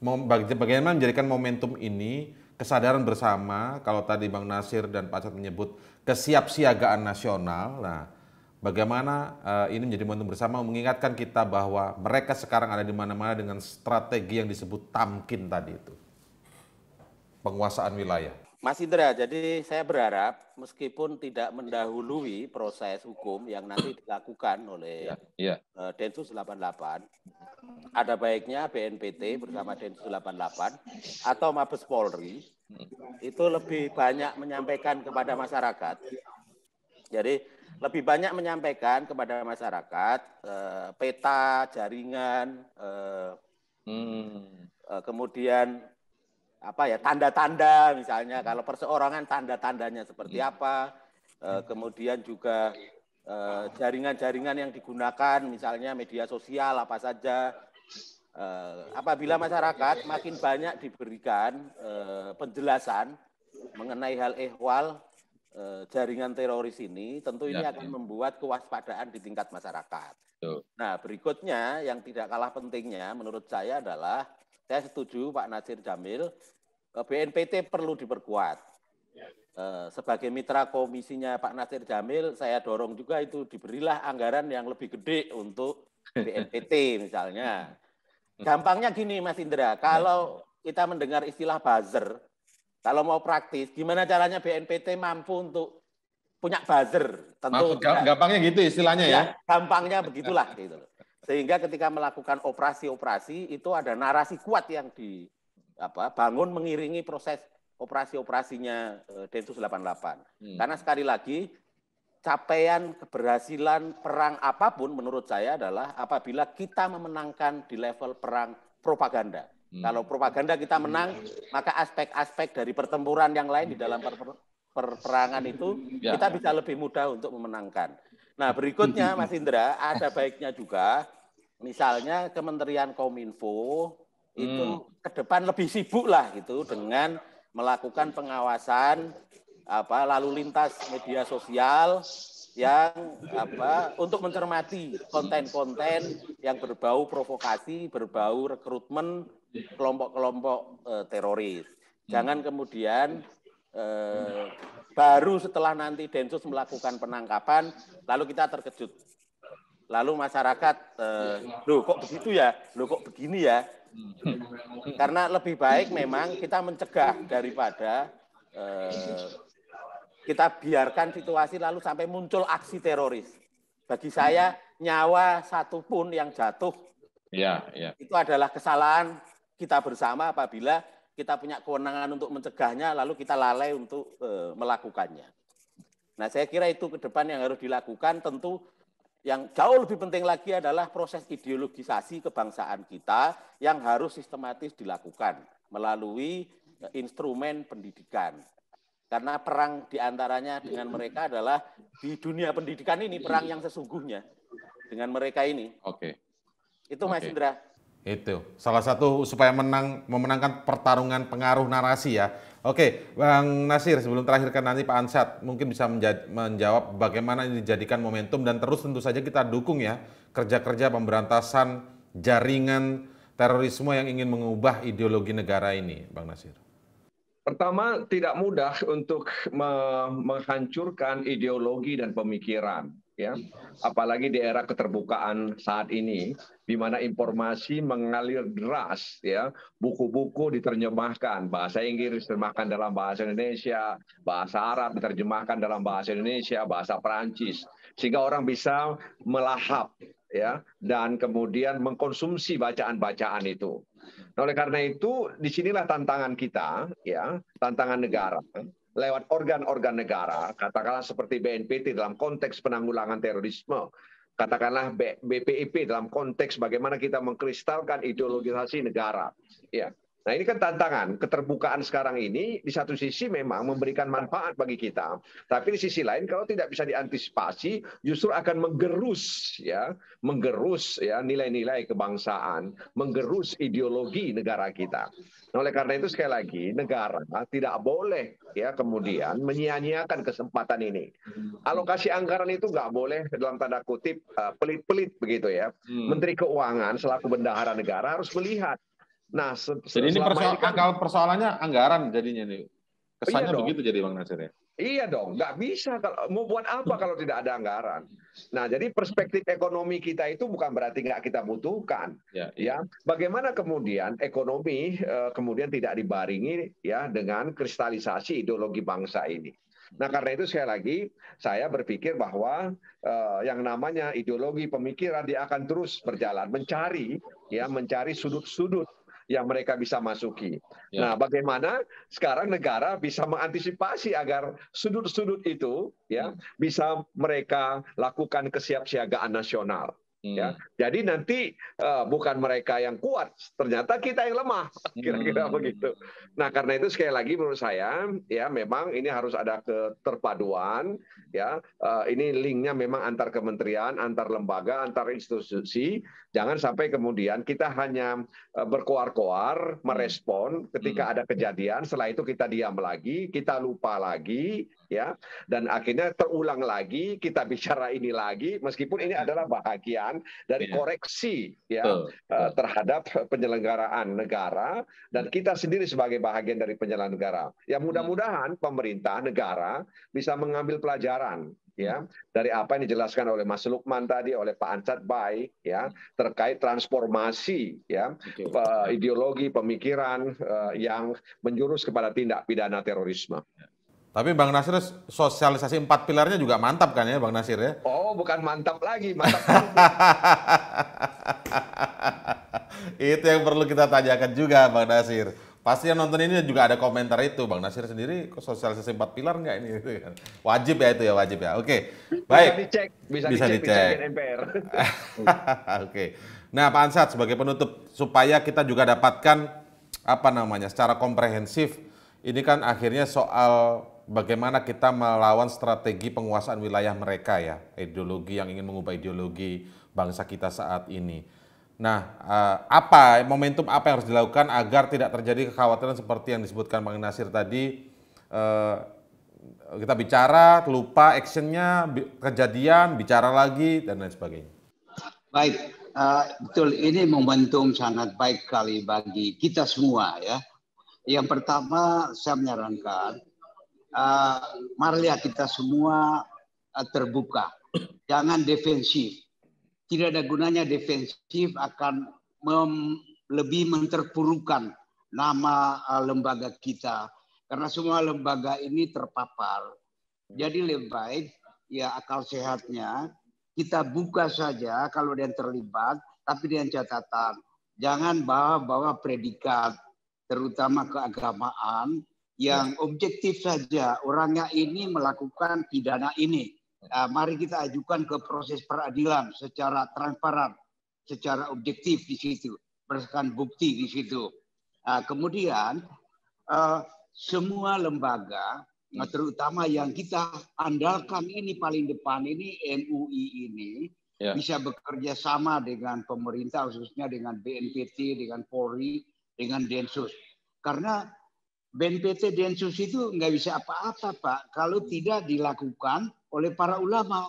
Bagaimana menjadikan momentum ini kesadaran bersama, kalau tadi Bang Nasir dan Pak Cat menyebut kesiapsiagaan nasional. Nah, bagaimana uh, ini menjadi momentum bersama mengingatkan kita bahwa mereka sekarang ada di mana-mana dengan strategi yang disebut tamkin tadi itu. Penguasaan wilayah. Mas Indra, jadi saya berharap meskipun tidak mendahului proses hukum yang nanti (clears throat) dilakukan oleh ya, ya. Eh, Densus 88, ada baiknya BNPT bersama Densus 88 atau Mabes Polri hmm. itu lebih banyak menyampaikan kepada masyarakat. Jadi lebih banyak menyampaikan kepada masyarakat eh, peta jaringan, eh, hmm. kemudian apa ya tanda-tanda misalnya kalau perseorangan tanda-tandanya seperti iya. apa e, kemudian juga eh, jaringan-jaringan e, yang digunakan misalnya media sosial apa saja e, apabila masyarakat makin banyak diberikan penjelasan mengenai hal ehwal jaringan teroris ini tentu ini ya, akan ya. membuat kewaspadaan di tingkat masyarakat. Tuh. Nah berikutnya yang tidak kalah pentingnya menurut saya adalah saya setuju Pak Nasir Jamil BNPT perlu diperkuat. Eh, sebagai mitra komisinya Pak Nasir Jamil, saya dorong juga itu diberilah anggaran yang lebih gede untuk BNPT misalnya. Gampangnya gini Mas Indra, kalau kita mendengar istilah buzzer, kalau mau praktis, gimana caranya BNPT mampu untuk punya buzzer? Tentu Maksud, gampangnya gitu istilahnya iya, ya. Gampangnya begitulah gitu. Sehingga ketika melakukan operasi-operasi itu ada narasi kuat yang di apa bangun mengiringi proses operasi-operasinya eh, Densus 88. Hmm. Karena sekali lagi capaian keberhasilan perang apapun menurut saya adalah apabila kita memenangkan di level perang propaganda. Hmm. Kalau propaganda kita menang, hmm. maka aspek-aspek dari pertempuran yang lain di dalam per perperangan itu ya. kita bisa lebih mudah untuk memenangkan. Nah, berikutnya Mas Indra, ada baiknya juga misalnya Kementerian Kominfo itu hmm. ke depan lebih sibuk lah gitu dengan melakukan pengawasan apa lalu lintas media sosial yang apa untuk mencermati konten-konten yang berbau provokasi, berbau rekrutmen kelompok-kelompok eh, teroris. Hmm. Jangan kemudian eh, baru setelah nanti Densus melakukan penangkapan lalu kita terkejut. Lalu masyarakat eh, loh kok begitu ya? Loh kok begini ya? Hmm. Hmm. Karena lebih baik memang kita mencegah daripada eh, kita biarkan situasi lalu sampai muncul aksi teroris. Bagi saya nyawa satupun yang jatuh ya, ya. itu adalah kesalahan kita bersama apabila kita punya kewenangan untuk mencegahnya lalu kita lalai untuk eh, melakukannya. Nah saya kira itu ke depan yang harus dilakukan tentu yang jauh lebih penting lagi adalah proses ideologisasi kebangsaan kita yang harus sistematis dilakukan melalui eh, instrumen pendidikan. Karena perang diantaranya dengan mereka adalah di dunia pendidikan ini perang yang sesungguhnya dengan mereka ini. Oke. Okay. Itu Mas okay. Indra. Itu salah satu supaya menang memenangkan pertarungan pengaruh narasi ya. Oke, Bang Nasir, sebelum terakhirkan nanti Pak Ansat, mungkin bisa menjawab bagaimana ini dijadikan momentum dan terus tentu saja kita dukung ya kerja-kerja pemberantasan jaringan terorisme yang ingin mengubah ideologi negara ini, Bang Nasir. Pertama, tidak mudah untuk menghancurkan ideologi dan pemikiran ya apalagi di era keterbukaan saat ini di mana informasi mengalir deras ya buku-buku diterjemahkan bahasa Inggris diterjemahkan dalam bahasa Indonesia bahasa Arab diterjemahkan dalam bahasa Indonesia bahasa Perancis sehingga orang bisa melahap ya dan kemudian mengkonsumsi bacaan-bacaan itu. Nah, oleh karena itu disinilah tantangan kita ya tantangan negara lewat organ-organ negara, katakanlah seperti BNPT dalam konteks penanggulangan terorisme, katakanlah BPIP dalam konteks bagaimana kita mengkristalkan ideologisasi negara. Ya. Nah ini kan tantangan keterbukaan sekarang ini di satu sisi memang memberikan manfaat bagi kita, tapi di sisi lain kalau tidak bisa diantisipasi justru akan menggerus ya, menggerus ya nilai-nilai kebangsaan, menggerus ideologi negara kita. Nah, oleh karena itu sekali lagi negara tidak boleh ya kemudian menyia-nyiakan kesempatan ini. Alokasi anggaran itu nggak boleh dalam tanda kutip eh, pelit-pelit begitu ya. Hmm. Menteri Keuangan selaku bendahara negara harus melihat Nah, jadi ini persoal, ini kan, kalau persoalannya anggaran jadinya nih. Kesannya iya begitu jadi Bang Nasir ya. Iya dong, nggak bisa kalau mau buat apa hmm. kalau tidak ada anggaran. Nah, jadi perspektif ekonomi kita itu bukan berarti nggak kita butuhkan, ya. Iya. ya. Bagaimana kemudian ekonomi eh, kemudian tidak dibaringi ya dengan kristalisasi ideologi bangsa ini. Nah, karena itu sekali lagi saya berpikir bahwa eh, yang namanya ideologi pemikiran dia akan terus berjalan mencari ya mencari sudut-sudut yang mereka bisa masuki. Ya. Nah, bagaimana sekarang negara bisa mengantisipasi agar sudut-sudut itu ya hmm. bisa mereka lakukan kesiapsiagaan nasional. Hmm. Ya, jadi nanti uh, bukan mereka yang kuat, ternyata kita yang lemah, (laughs) kira-kira hmm. begitu. Nah, karena itu sekali lagi menurut saya, ya memang ini harus ada keterpaduan, ya uh, ini linknya memang antar kementerian, antar lembaga, antar institusi, Jangan sampai kemudian kita hanya e, berkoar-koar hmm. merespon ketika hmm. ada kejadian, setelah itu kita diam lagi, kita lupa lagi, ya, dan akhirnya terulang lagi kita (laughs) bicara ini lagi, meskipun ini adalah bahagian dari iya. koreksi ya e, terhadap penyelenggaraan negara dan kita sendiri sebagai bahagian dari penyelenggara. Ya mudah-mudahan pemerintah negara bisa mengambil pelajaran ya hmm. dari apa yang dijelaskan oleh Mas Lukman tadi oleh Pak Ansat Bay ya hmm. terkait transformasi ya okay. ideologi pemikiran uh, yang menjurus kepada tindak pidana terorisme. Tapi Bang Nasir sosialisasi empat pilarnya juga mantap kan ya Bang Nasir ya? Oh bukan mantap lagi, mantap. (laughs) Itu yang perlu kita tanyakan juga Bang Nasir. Pasti yang nonton ini juga ada komentar itu, Bang Nasir sendiri sosialisasi empat pilar nggak ini? Gitu kan. Wajib ya itu ya, wajib ya. Oke, baik. Bisa dicek, bisa, bisa dicek. dicek. (laughs) Oke. Nah, Pak Ansat sebagai penutup supaya kita juga dapatkan apa namanya secara komprehensif ini kan akhirnya soal bagaimana kita melawan strategi penguasaan wilayah mereka ya, ideologi yang ingin mengubah ideologi bangsa kita saat ini. Nah, eh, apa momentum apa yang harus dilakukan agar tidak terjadi kekhawatiran seperti yang disebutkan Bang Nasir tadi? Eh, kita bicara, lupa actionnya, kejadian, bicara lagi dan lain sebagainya. Baik, eh, betul ini momentum sangat baik kali bagi kita semua ya. Yang pertama saya menyarankan, uh, marilah kita semua terbuka, jangan defensif tidak ada gunanya defensif akan lebih menterpurukan nama uh, lembaga kita karena semua lembaga ini terpapar. Jadi lebih baik ya akal sehatnya kita buka saja kalau dia terlibat, tapi dengan catatan jangan bawa-bawa predikat terutama keagamaan yang objektif saja orangnya ini melakukan pidana ini uh, mari kita ajukan ke proses peradilan secara transparan, secara objektif di situ, berdasarkan bukti di situ. Uh, kemudian uh, semua lembaga, terutama yang kita andalkan ini paling depan ini MUI ini yeah. bisa bekerja sama dengan pemerintah khususnya dengan BNPT, dengan Polri, dengan Densus. Karena BNPT Densus itu nggak bisa apa-apa Pak kalau tidak dilakukan oleh para ulama.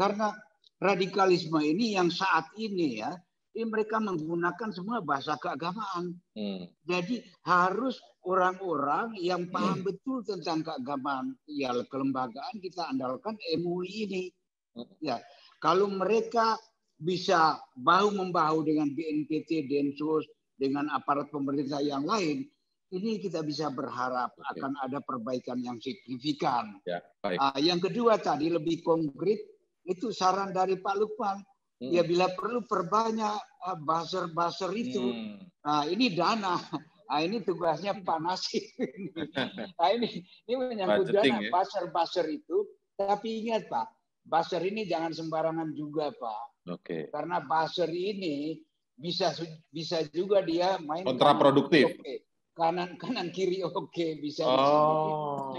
Karena radikalisme ini yang saat ini ya, ini mereka menggunakan semua bahasa keagamaan. Mm. Jadi harus orang-orang yang paham mm. betul tentang keagamaan, ya kelembagaan kita andalkan MUI ini. Mm. Ya, kalau mereka bisa bahu membahu dengan BNPT, Densus, dengan aparat pemerintah yang lain, ini kita bisa berharap akan ada perbaikan yang signifikan. Ya, baik. Uh, yang kedua tadi lebih konkret itu saran dari Pak Lukman. Hmm. Ya bila perlu perbanyak uh, buzzer-buzzer itu. Hmm. Uh, ini dana. Nah, ini tugasnya Pak Nasir. nah, (laughs) ini, ini menyangkut dana ya? buzzer-buzzer itu. Tapi ingat Pak, buzzer ini jangan sembarangan juga Pak. Oke. Okay. Karena buzzer ini bisa bisa juga dia main kontraproduktif. Oke kanan kanan kiri (laughs) oke okay, bisa oh.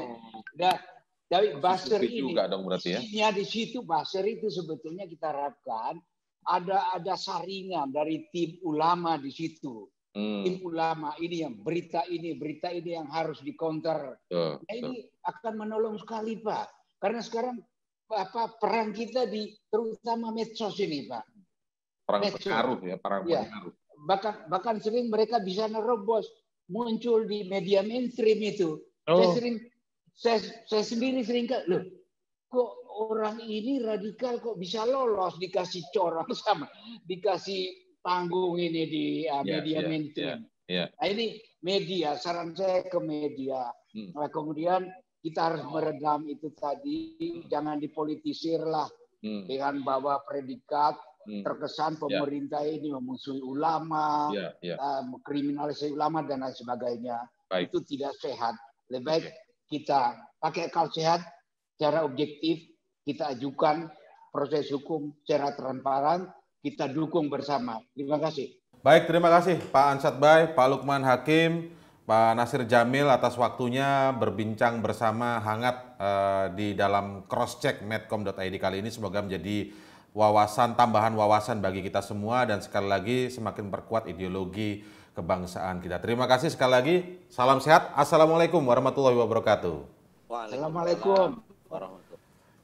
Nah, tapi buzzer ini juga dong berarti ya. Isinya di situ buzzer itu sebetulnya kita harapkan ada ada saringan dari tim ulama di situ. Hmm. Tim ulama ini yang berita ini berita ini yang harus dikonter. Oh, nah, ini akan menolong sekali Pak. Karena sekarang apa perang kita di terutama medsos ini Pak. Perang medsos. pengaruh ya, perang ya. pengaruh. Bahkan bahkan sering mereka bisa nerobos muncul di media mainstream itu. Oh. Saya sering saya, saya sendiri sering loh kok orang ini radikal kok bisa lolos dikasih corak (laughs) sama dikasih panggung ini di uh, media yeah, ya, mainstream. Yeah, yeah. Nah ini media saran saya ke media. Hmm. Nah, kemudian kita harus meredam itu tadi hmm. jangan dipolitisirlah hmm. dengan bawa predikat Hmm. terkesan ya. pemerintah yeah. ini memusuhi ulama, yeah, ya, ya. yeah. Uh, kriminalisasi ulama dan lain sebagainya. Baik. Itu tidak sehat. Lebih baik okay. kita pakai akal sehat secara objektif, kita ajukan proses hukum secara transparan, kita dukung bersama. Terima kasih. Baik, terima kasih Pak Ansat Bay, Pak Lukman Hakim, Pak Nasir Jamil atas waktunya berbincang bersama hangat uh, di dalam crosscheck medcom.id kali ini semoga menjadi wawasan tambahan wawasan bagi kita semua dan sekali lagi semakin perkuat ideologi kebangsaan kita. Terima kasih sekali lagi. Salam sehat. Assalamualaikum warahmatullahi wabarakatuh. Waalaikumsalam warahmatullahi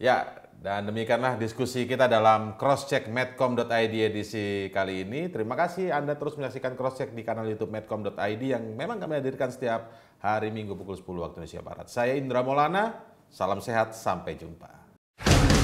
Ya, dan demikianlah diskusi kita dalam crosscheck medcom.id edisi kali ini. Terima kasih Anda terus menyaksikan crosscheck di kanal YouTube medcom.id yang memang kami hadirkan setiap hari Minggu pukul 10 waktu Indonesia Barat. Saya Indra molana salam sehat, sampai jumpa.